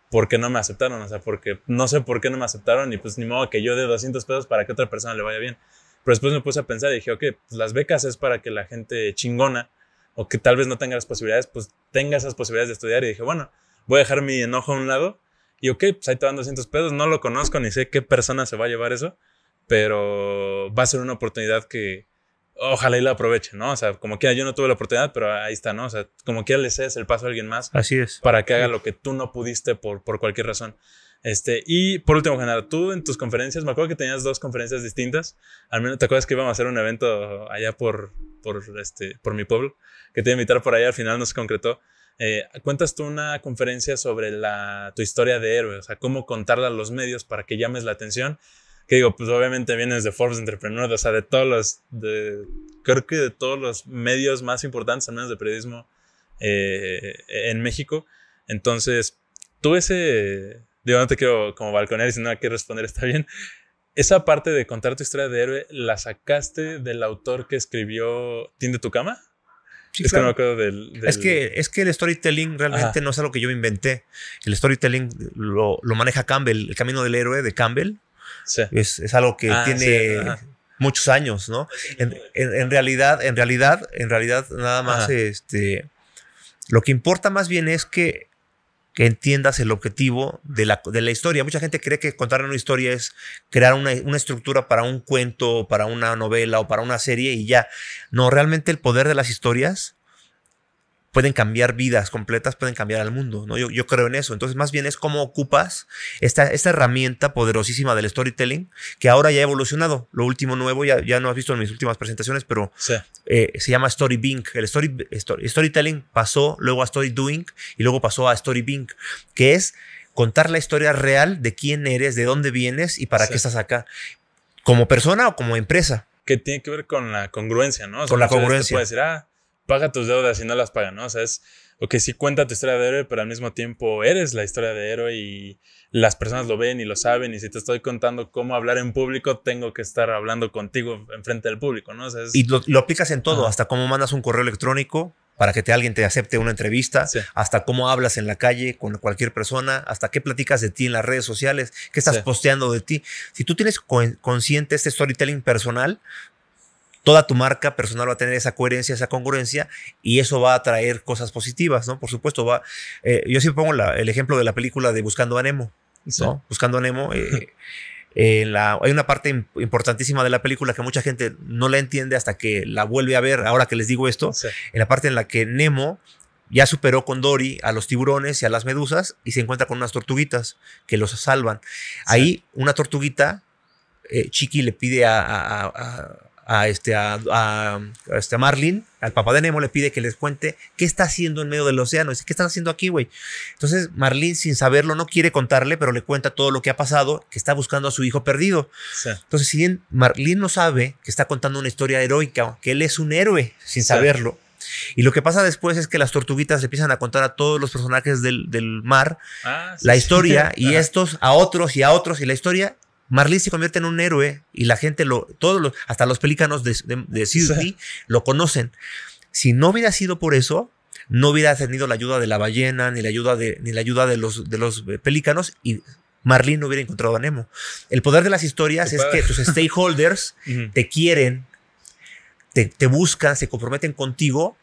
porque no me aceptaron, o sea, porque no sé por qué no me aceptaron y pues ni modo que yo dé 200 pesos para que otra persona le vaya bien. Pero después me puse a pensar y dije, ok, pues las becas es para que la gente chingona o que tal vez no tenga las posibilidades, pues tenga esas posibilidades de estudiar. Y dije, bueno, voy a dejar mi enojo a un lado y ok, pues ahí te van 200 pesos, no lo conozco ni sé qué persona se va a llevar eso, pero va a ser una oportunidad que ojalá y la aproveche, ¿no? O sea, como quiera, yo no tuve la oportunidad, pero ahí está, ¿no? O sea, como quiera le cedes el paso a alguien más. Así es. Para que haga lo que tú no pudiste por, por cualquier razón. Este, y por último, general, tú en tus conferencias, me acuerdo que tenías dos conferencias distintas. Al menos te acuerdas que íbamos a hacer un evento allá por, por, este, por mi pueblo, que te iba a invitar por allá, al final no se concretó. Eh, cuentas tú una conferencia sobre tu historia de héroe, o sea, cómo contarla a los medios para que llames la atención. Que digo, pues obviamente vienes de Forbes Entrepreneur, o sea, de todos los, de, creo que de todos los medios más importantes, al menos de periodismo eh, en México. Entonces, tú ese, yo no te quiero como balconear y si no hay que responder está bien. Esa parte de contar tu historia de héroe, ¿la sacaste del autor que escribió Tiende tu cama? es, que no del, es que el storytelling realmente no es algo que yo inventé. El storytelling lo, lo, maneja Campbell, el camino del héroe de Campbell. Es, es, algo que ah, tiene muchos años, ¿no? En, en, realidad, en realidad, en realidad, nada más este. Lo que importa más bien es que que entiendas el objetivo de la, de la, historia. Mucha gente cree que contar una historia es crear una, una, estructura para un cuento, para una novela o para una serie y ya. No, realmente el poder de las historias pueden cambiar vidas completas, pueden cambiar al mundo, ¿no? Yo, creo en eso. Entonces, más bien es cómo ocupas esta, esta herramienta poderosísima del storytelling, que ahora ya ha evolucionado. Lo último nuevo, ya, ya no has visto en mis últimas presentaciones, pero eh, se llama StoryBink. El story, story, storytelling pasó luego a Story Doing y luego pasó a StoryBink, que es contar la historia real de quién eres, de dónde vienes y para qué estás acá, como persona o como empresa. Que tiene que ver con la congruencia, ¿no? con la congruencia. Puede paga tus deudas y no las paga, ¿no? O sea, es, que sí cuenta tu historia de héroe, pero al mismo tiempo eres la historia de héroe y las personas lo ven y lo saben. Y si te estoy contando cómo hablar en público, tengo que estar hablando contigo enfrente del público, ¿no? y lo, aplicas en todo, hasta cómo mandas un correo electrónico para que te, alguien te acepte una entrevista, hasta cómo hablas en la calle con cualquier persona, hasta qué platicas de ti en las redes sociales, qué estás posteando de ti. Si tú tienes consciente este storytelling personal, toda tu marca personal va a tener esa coherencia, esa congruencia y eso va a traer cosas positivas, ¿no? Por supuesto, va. Eh, yo siempre pongo el ejemplo de la película de Buscando a Nemo, ¿no? Buscando a Nemo. Eh, la, hay una parte importantísima de la película que mucha gente no la entiende hasta que la vuelve a ver, ahora que les digo esto, en la parte en la que Nemo ya superó con Dory a los tiburones y a las medusas y se encuentra con unas tortuguitas que los salvan. Ahí una tortuguita, eh, Chiqui le pide a a, este, a, este Marlin, al papá de Nemo, le pide que les cuente qué está haciendo en medio del océano. Dice, ¿qué están haciendo aquí, güey? Entonces, Marlin, sin saberlo, no quiere contarle, pero le cuenta todo lo que ha pasado, que está buscando a su hijo perdido. Entonces, si bien Marlin no sabe que está contando una historia heroica, que él es un héroe, sin saberlo. Y lo que pasa después es que las tortuguitas le empiezan a contar a todos los personajes del, mar ah, la historia y estos a otros y a otros y la historia Marlene se convierte en un héroe y la gente lo, todos hasta los pelícanos de, de, lo conocen. Si no hubiera sido por eso, no hubiera tenido la ayuda de la ballena, ni la ayuda de, ni la ayuda de los, de los eh, pelícanos, y Marlene no hubiera encontrado a Nemo. El poder de las historias es que tus stakeholders te quieren, te, te buscan, se comprometen contigo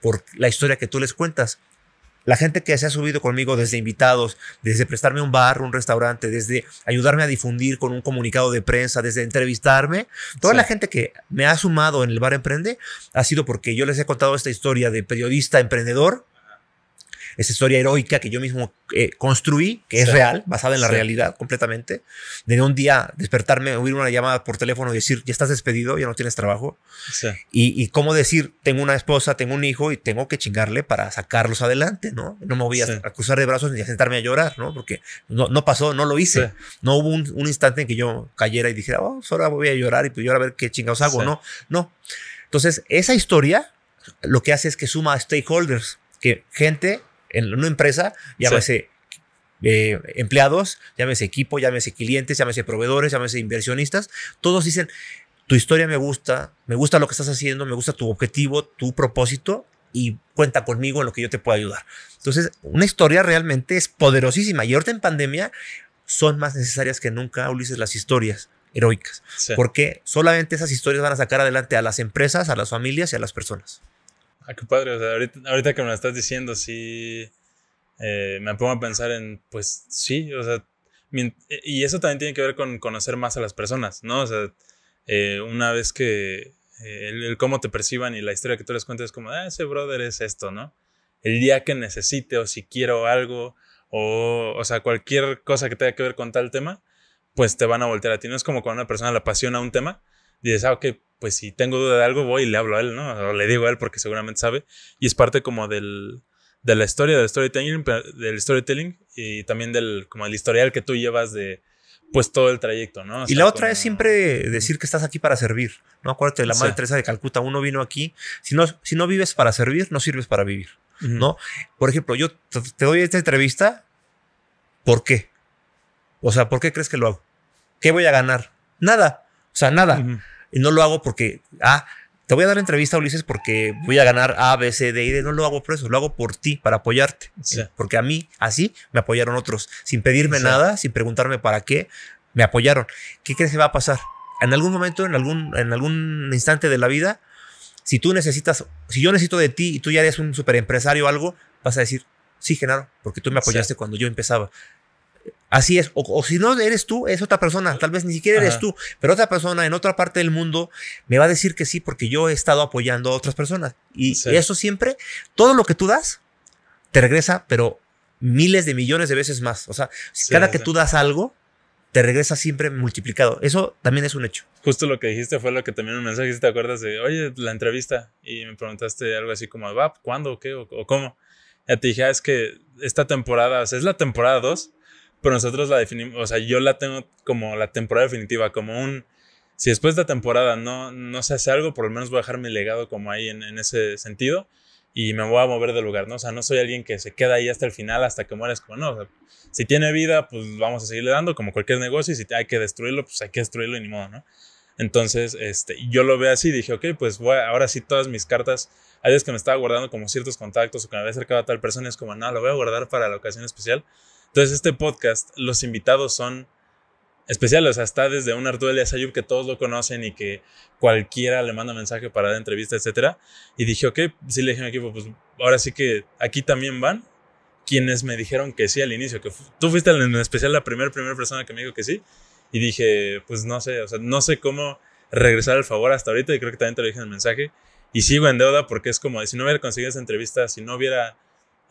por la historia que tú les cuentas. La gente que se ha subido conmigo desde invitados, desde prestarme un bar, un restaurante, desde ayudarme a difundir con un comunicado de prensa, desde entrevistarme, toda la gente que me ha sumado en el bar Emprende ha sido porque yo les he contado esta historia de periodista emprendedor esa historia heroica que yo mismo eh, construí, que es real, basada en la realidad completamente, de un día despertarme, oír una llamada por teléfono y decir, ya estás despedido, ya no tienes trabajo. Y, y, cómo decir, tengo una esposa, tengo un hijo y tengo que chingarle para sacarlos adelante, ¿no? No me voy a, acusar cruzar de brazos ni a sentarme a llorar, ¿no? Porque no, no pasó, no lo hice. No hubo un, instante en que yo cayera y dijera, oh, pues ahora voy a llorar y pues llorar a ver qué chingados hago, ¿no? No. Entonces, esa historia lo que hace es que suma a stakeholders, que gente en una empresa, llámese eh, empleados, llámese equipo, llámese clientes, llámese proveedores, llámese inversionistas, todos dicen, tu historia me gusta, me gusta lo que estás haciendo, me gusta tu objetivo, tu propósito y cuenta conmigo en lo que yo te pueda ayudar. Entonces, una historia realmente es poderosísima y ahorita en pandemia son más necesarias que nunca, Ulises, las historias heroicas, porque solamente esas historias van a sacar adelante a las empresas, a las familias y a las personas. Ah, qué padre, o sea, ahorita, que me lo estás diciendo, sí, eh, me pongo a pensar en, pues sí, o sea, y eso también tiene que ver con conocer más a las personas, ¿no? O sea, eh, una vez que eh, el, cómo te perciban y la historia que tú les cuentas es como, ah, ese brother es esto, ¿no? El día que necesite o si quiero algo o, o sea, cualquier cosa que tenga que ver con tal tema, pues te van a voltear a ti. No es como cuando una persona le apasiona un tema, dices, ah, ok, pues si tengo duda de algo, voy y le hablo a él, ¿no? O le digo a él porque seguramente sabe. Y es parte como del, de la historia, del storytelling, del storytelling y también del, como el historial que tú llevas de, pues todo el trayecto, ¿no? y la otra es siempre decir que estás aquí para servir, ¿no? Acuérdate de la Madre de Calcuta, uno vino aquí, si no, si no vives para servir, no sirves para vivir, ¿no? Por ejemplo, yo te doy esta entrevista, ¿por qué? O sea, ¿por qué crees que lo hago? ¿Qué voy a ganar? Nada. O sea, nada. Y no lo hago porque, ah, te voy a dar entrevista, Ulises, porque voy a ganar A, B, C, D y No lo hago por eso, lo hago por ti, para apoyarte. Porque a mí, así, me apoyaron otros, sin pedirme nada, sin preguntarme para qué, me apoyaron. ¿Qué crees que va a pasar? En algún momento, en algún, en algún instante de la vida, si tú necesitas, si yo necesito de ti y tú ya eres un empresario o algo, vas a decir, sí, Genaro, porque tú me apoyaste cuando yo empezaba. Así es. O, si no eres tú, es otra persona. Tal vez ni siquiera eres tú, pero otra persona en otra parte del mundo me va a decir que sí porque yo he estado apoyando a otras personas. Y eso siempre, todo lo que tú das, te regresa, pero miles de millones de veces más. O sea, cada que tú das algo, te regresa siempre multiplicado. Eso también es un hecho. Justo lo que dijiste fue lo que también me mensaje, si te acuerdas de, oye, la entrevista, y me preguntaste algo así como, va, ¿cuándo o qué? ¿O, cómo? Ya te dije, ah, es que esta temporada, o es la temporada 2, pero nosotros la definimos, o sea, yo la tengo como la temporada definitiva, como un, si después de la temporada no, no se hace algo, por lo menos voy a dejar mi legado como ahí en, ese sentido y me voy a mover de lugar, ¿no? O sea, no soy alguien que se queda ahí hasta el final, hasta que mueres, como no. O sea, si tiene vida, pues vamos a seguirle dando, como cualquier negocio, y si hay que destruirlo, pues hay que destruirlo y ni modo, ¿no? Entonces, este, yo lo veo así, dije, ok, pues voy ahora sí todas mis cartas, hay veces que me estaba guardando como ciertos contactos o que me había acercado a tal persona, es como, no, lo voy a guardar para la ocasión especial. Entonces, este podcast, los invitados son especiales, o sea, está desde un Arturo Elias Ayub que todos lo conocen y que cualquiera le manda mensaje para dar entrevista, etcétera. Y dije, ok, sí le dije a equipo, pues ahora sí que aquí también van quienes me dijeron que sí al inicio, que tú fuiste en especial la primera primera persona que me dijo que sí. Y dije, pues no sé, o sea, no sé cómo regresar el favor hasta ahorita y creo que también te lo dije en el mensaje. Y sigo en deuda porque es como, si no hubiera conseguido esa entrevista, si no hubiera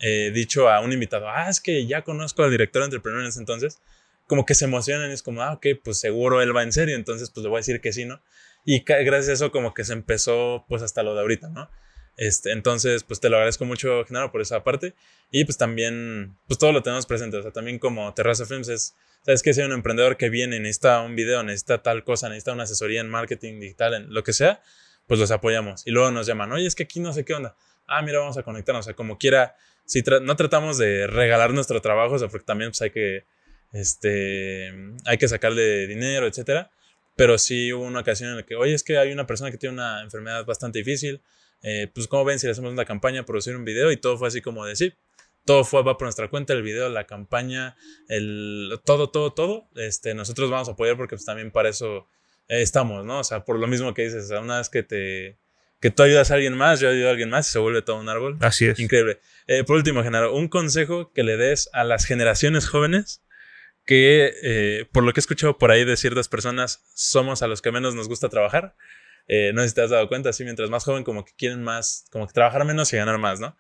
eh, dicho a un invitado, ah, es que ya conozco al director de Entrepreneur en ese entonces, como que se emocionan y es como, ah, ok, pues seguro él va en serio, entonces pues le voy a decir que sí, ¿no? Y gracias a eso como que se empezó pues hasta lo de ahorita, ¿no? Este, entonces, pues te lo agradezco mucho, Genaro, por esa parte. Y pues también, pues todo lo tenemos presente. O sea, también como Terraza Films es, sabes que si hay un emprendedor que viene, necesita un video, necesita tal cosa, necesita una asesoría en marketing digital, en lo que sea, pues los apoyamos. Y luego nos llaman, oye, es que aquí no sé qué onda ah, mira, vamos a conectarnos. O sea, como quiera, si no tratamos de regalar nuestro trabajo, o sea, porque también pues, hay, que, este, hay que sacarle dinero, etcétera. Pero sí hubo una ocasión en la que, oye, es que hay una persona que tiene una enfermedad bastante difícil. Eh, pues, Como ven si le hacemos una campaña, producir un video? Y todo fue así como decir, sí. Todo fue, va por nuestra cuenta, el video, la campaña, el, todo, todo, todo. Este, nosotros vamos a apoyar porque pues, también para eso eh, estamos, ¿no? O sea, por lo mismo que dices, una vez que te, que tú ayudas a alguien más, yo ayudo a alguien más y se vuelve todo un árbol. Así es. Increíble. Eh, por último, Genaro, un consejo que le des a las generaciones jóvenes que, eh, por lo que he escuchado por ahí de ciertas personas, somos a los que menos nos gusta trabajar. Eh, no sé si te has dado cuenta, así mientras más joven como que quieren más, como que trabajar menos y ganar más, ¿no?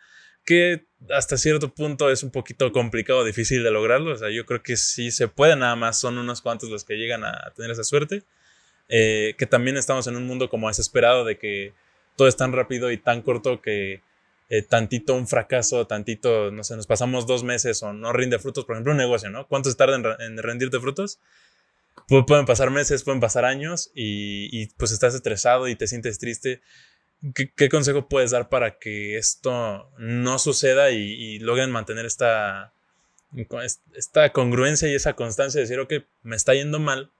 Que hasta cierto punto es un poquito complicado, difícil de lograrlo. O sea, yo creo que sí se puede, nada más son unos cuantos los que llegan a tener esa suerte. que también estamos en un mundo como desesperado de que todo es tan rápido y tan corto que eh, tantito un fracaso, tantito, no sé, nos pasamos dos meses o no rinde frutos, por ejemplo, un negocio, ¿no? ¿Cuánto se tarda en, rendirte frutos? pueden pasar meses, pueden pasar años y, pues estás estresado y te sientes triste. ¿Qué, consejo puedes dar para que esto no suceda y, logren mantener esta, esta congruencia y esa constancia de decir, ok, me está yendo mal,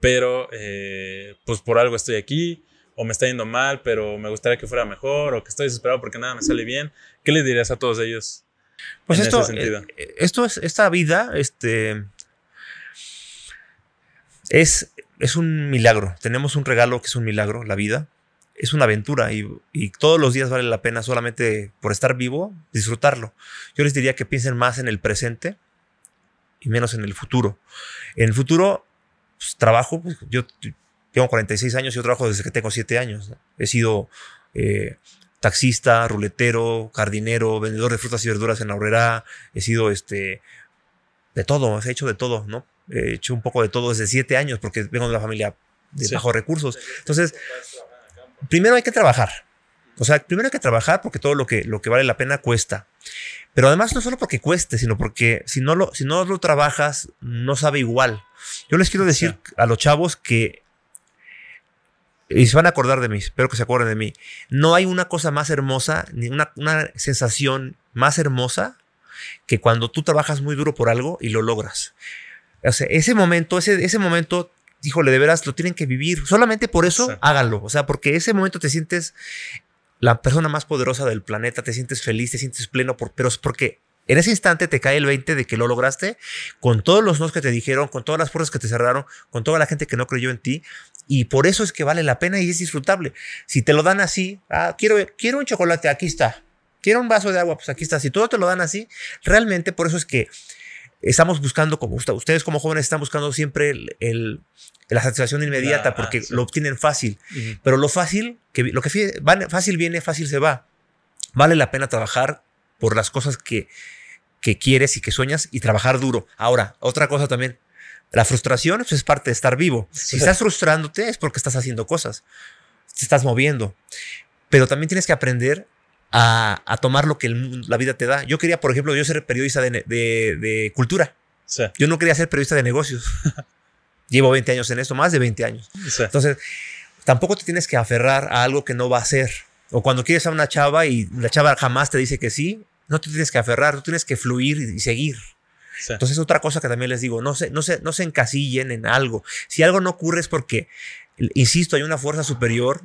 pero eh, pues por algo estoy aquí, o me está yendo mal, pero me gustaría que fuera mejor, o que estoy desesperado porque nada me sale bien. ¿Qué le dirías a todos ellos? Pues en esto, ese sentido? Eh, eh, esto es, esta vida, este, es, es un milagro. Tenemos un regalo que es un milagro, la vida. Es una aventura y, todos los días vale la pena solamente por estar vivo, disfrutarlo. Yo les diría que piensen más en el presente y menos en el futuro. En el futuro, pues, trabajo, pues, yo tengo 46 años y yo trabajo desde que tengo 7 años. He sido eh, taxista, ruletero, jardinero, vendedor de frutas y verduras en la horrera. He sido este, de todo, he hecho de todo, ¿no? He hecho un poco de todo desde 7 años porque vengo de una familia de bajos recursos. Entonces, primero hay que trabajar. O sea, primero hay que trabajar porque todo lo que, lo que vale la pena cuesta. Pero además no solo porque cueste, sino porque si no lo, si no lo trabajas, no sabe igual. Yo les quiero decir a los chavos que y se van a acordar de mí, espero que se acuerden de mí. No hay una cosa más hermosa, ni una, sensación más hermosa que cuando tú trabajas muy duro por algo y lo logras. O sea, ese momento, ese, ese momento, híjole, de veras lo tienen que vivir. Solamente por eso háganlo. O sea, porque ese momento te sientes la persona más poderosa del planeta, te sientes feliz, te sientes pleno, por, pero es porque en ese instante te cae el 20 de que lo lograste con todos los no que te dijeron, con todas las puertas que te cerraron, con toda la gente que no creyó en ti, y por eso es que vale la pena y es disfrutable. Si te lo dan así, ah, quiero, quiero un chocolate, aquí está. Quiero un vaso de agua, pues aquí está. Si todo te lo dan así, realmente por eso es que estamos buscando, como ustedes como jóvenes están buscando siempre el, la satisfacción inmediata ah, porque lo obtienen fácil. Pero lo fácil, que, lo que fácil viene, fácil se va. Vale la pena trabajar por las cosas que, que quieres y que sueñas y trabajar duro. Ahora, otra cosa también, la frustración pues, es parte de estar vivo. Si estás frustrándote es porque estás haciendo cosas, te estás moviendo. Pero también tienes que aprender a, tomar lo que la vida te da. Yo quería, por ejemplo, yo ser periodista de, cultura. Yo no quería ser periodista de negocios. Llevo 20 años en esto, más de 20 años. Entonces, tampoco te tienes que aferrar a algo que no va a ser. O cuando quieres a una chava y la chava jamás te dice que sí, no te tienes que aferrar, tú tienes que fluir y seguir. Entonces, otra cosa que también les digo, no se, no, se, no se encasillen en algo. Si algo no ocurre es porque, insisto, hay una fuerza superior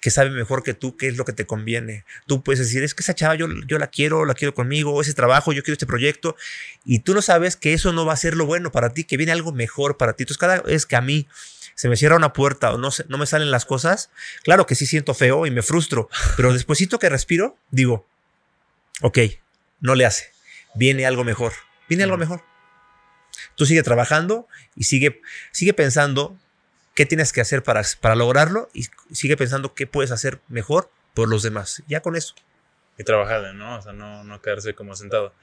que sabe mejor que tú qué es lo que te conviene. Tú puedes decir, es que esa chava yo, yo la quiero, la quiero conmigo, ese trabajo, yo quiero este proyecto, y tú no sabes que eso no va a ser lo bueno para ti, que viene algo mejor para ti. Entonces, cada vez que a mí se me cierra una puerta o no, no me salen las cosas, claro que sí siento feo y me frustro, pero despuesito que respiro, digo, ok, no le hace, viene algo mejor. Viene algo mejor. Tú sigue trabajando y sigue, sigue pensando qué tienes que hacer para, para lograrlo y sigue pensando qué puedes hacer mejor por los demás. Ya con eso. Y trabajarle, ¿no? O sea, no, no quedarse como sentado.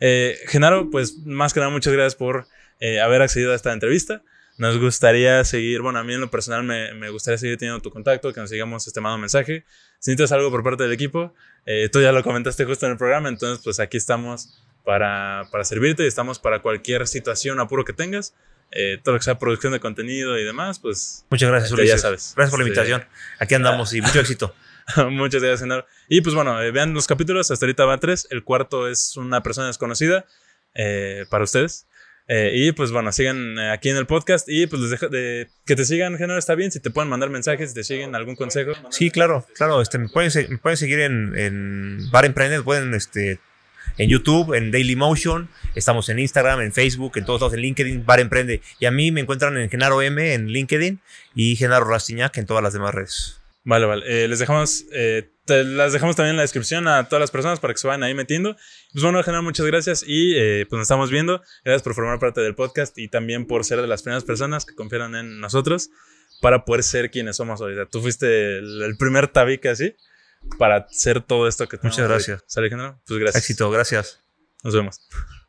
Eh, Genaro, pues más que nada, muchas gracias por eh, haber accedido a esta entrevista. Nos gustaría seguir, bueno, a mí en lo personal me, me gustaría seguir teniendo tu contacto, que nos sigamos este mando mensaje. Si necesitas algo por parte del equipo, eh, tú ya lo comentaste justo en el programa, entonces pues aquí estamos para, servirte y estamos para cualquier situación, apuro que tengas. Eh, todo lo que sea producción de contenido y demás, pues. Muchas gracias, este, Ya sabes. Gracias por la invitación. Aquí andamos y mucho éxito. Muchas gracias, Genaro. Y pues bueno, eh, vean los capítulos. Hasta ahorita van tres. El cuarto es una persona desconocida eh, para ustedes. y pues bueno, sigan aquí en el podcast y pues les de, que te sigan, Genaro, está bien. Si te pueden mandar mensajes, si te siguen algún consejo. Sí, claro, claro. Este, me, pueden, seguir en, Bar Emprended, pueden este, en YouTube, en Daily Motion, estamos en Instagram, en Facebook, en todos lados, en LinkedIn, Bar Emprende. Y a mí me encuentran en Genaro M en LinkedIn y Genaro Rastiñac en todas las demás redes. Vale, vale. Eh, les dejamos, eh, las dejamos también en la descripción a todas las personas para que se vayan ahí metiendo. Pues bueno, Genaro, muchas gracias y eh, pues nos estamos viendo. Gracias por formar parte del podcast y también por ser de las primeras personas que confiaron en nosotros para poder ser quienes somos hoy. Tú fuiste el, el primer tabique así para hacer todo esto que tenemos. Muchas gracias. ¿Sale, Pues gracias. Éxito, gracias. Nos vemos.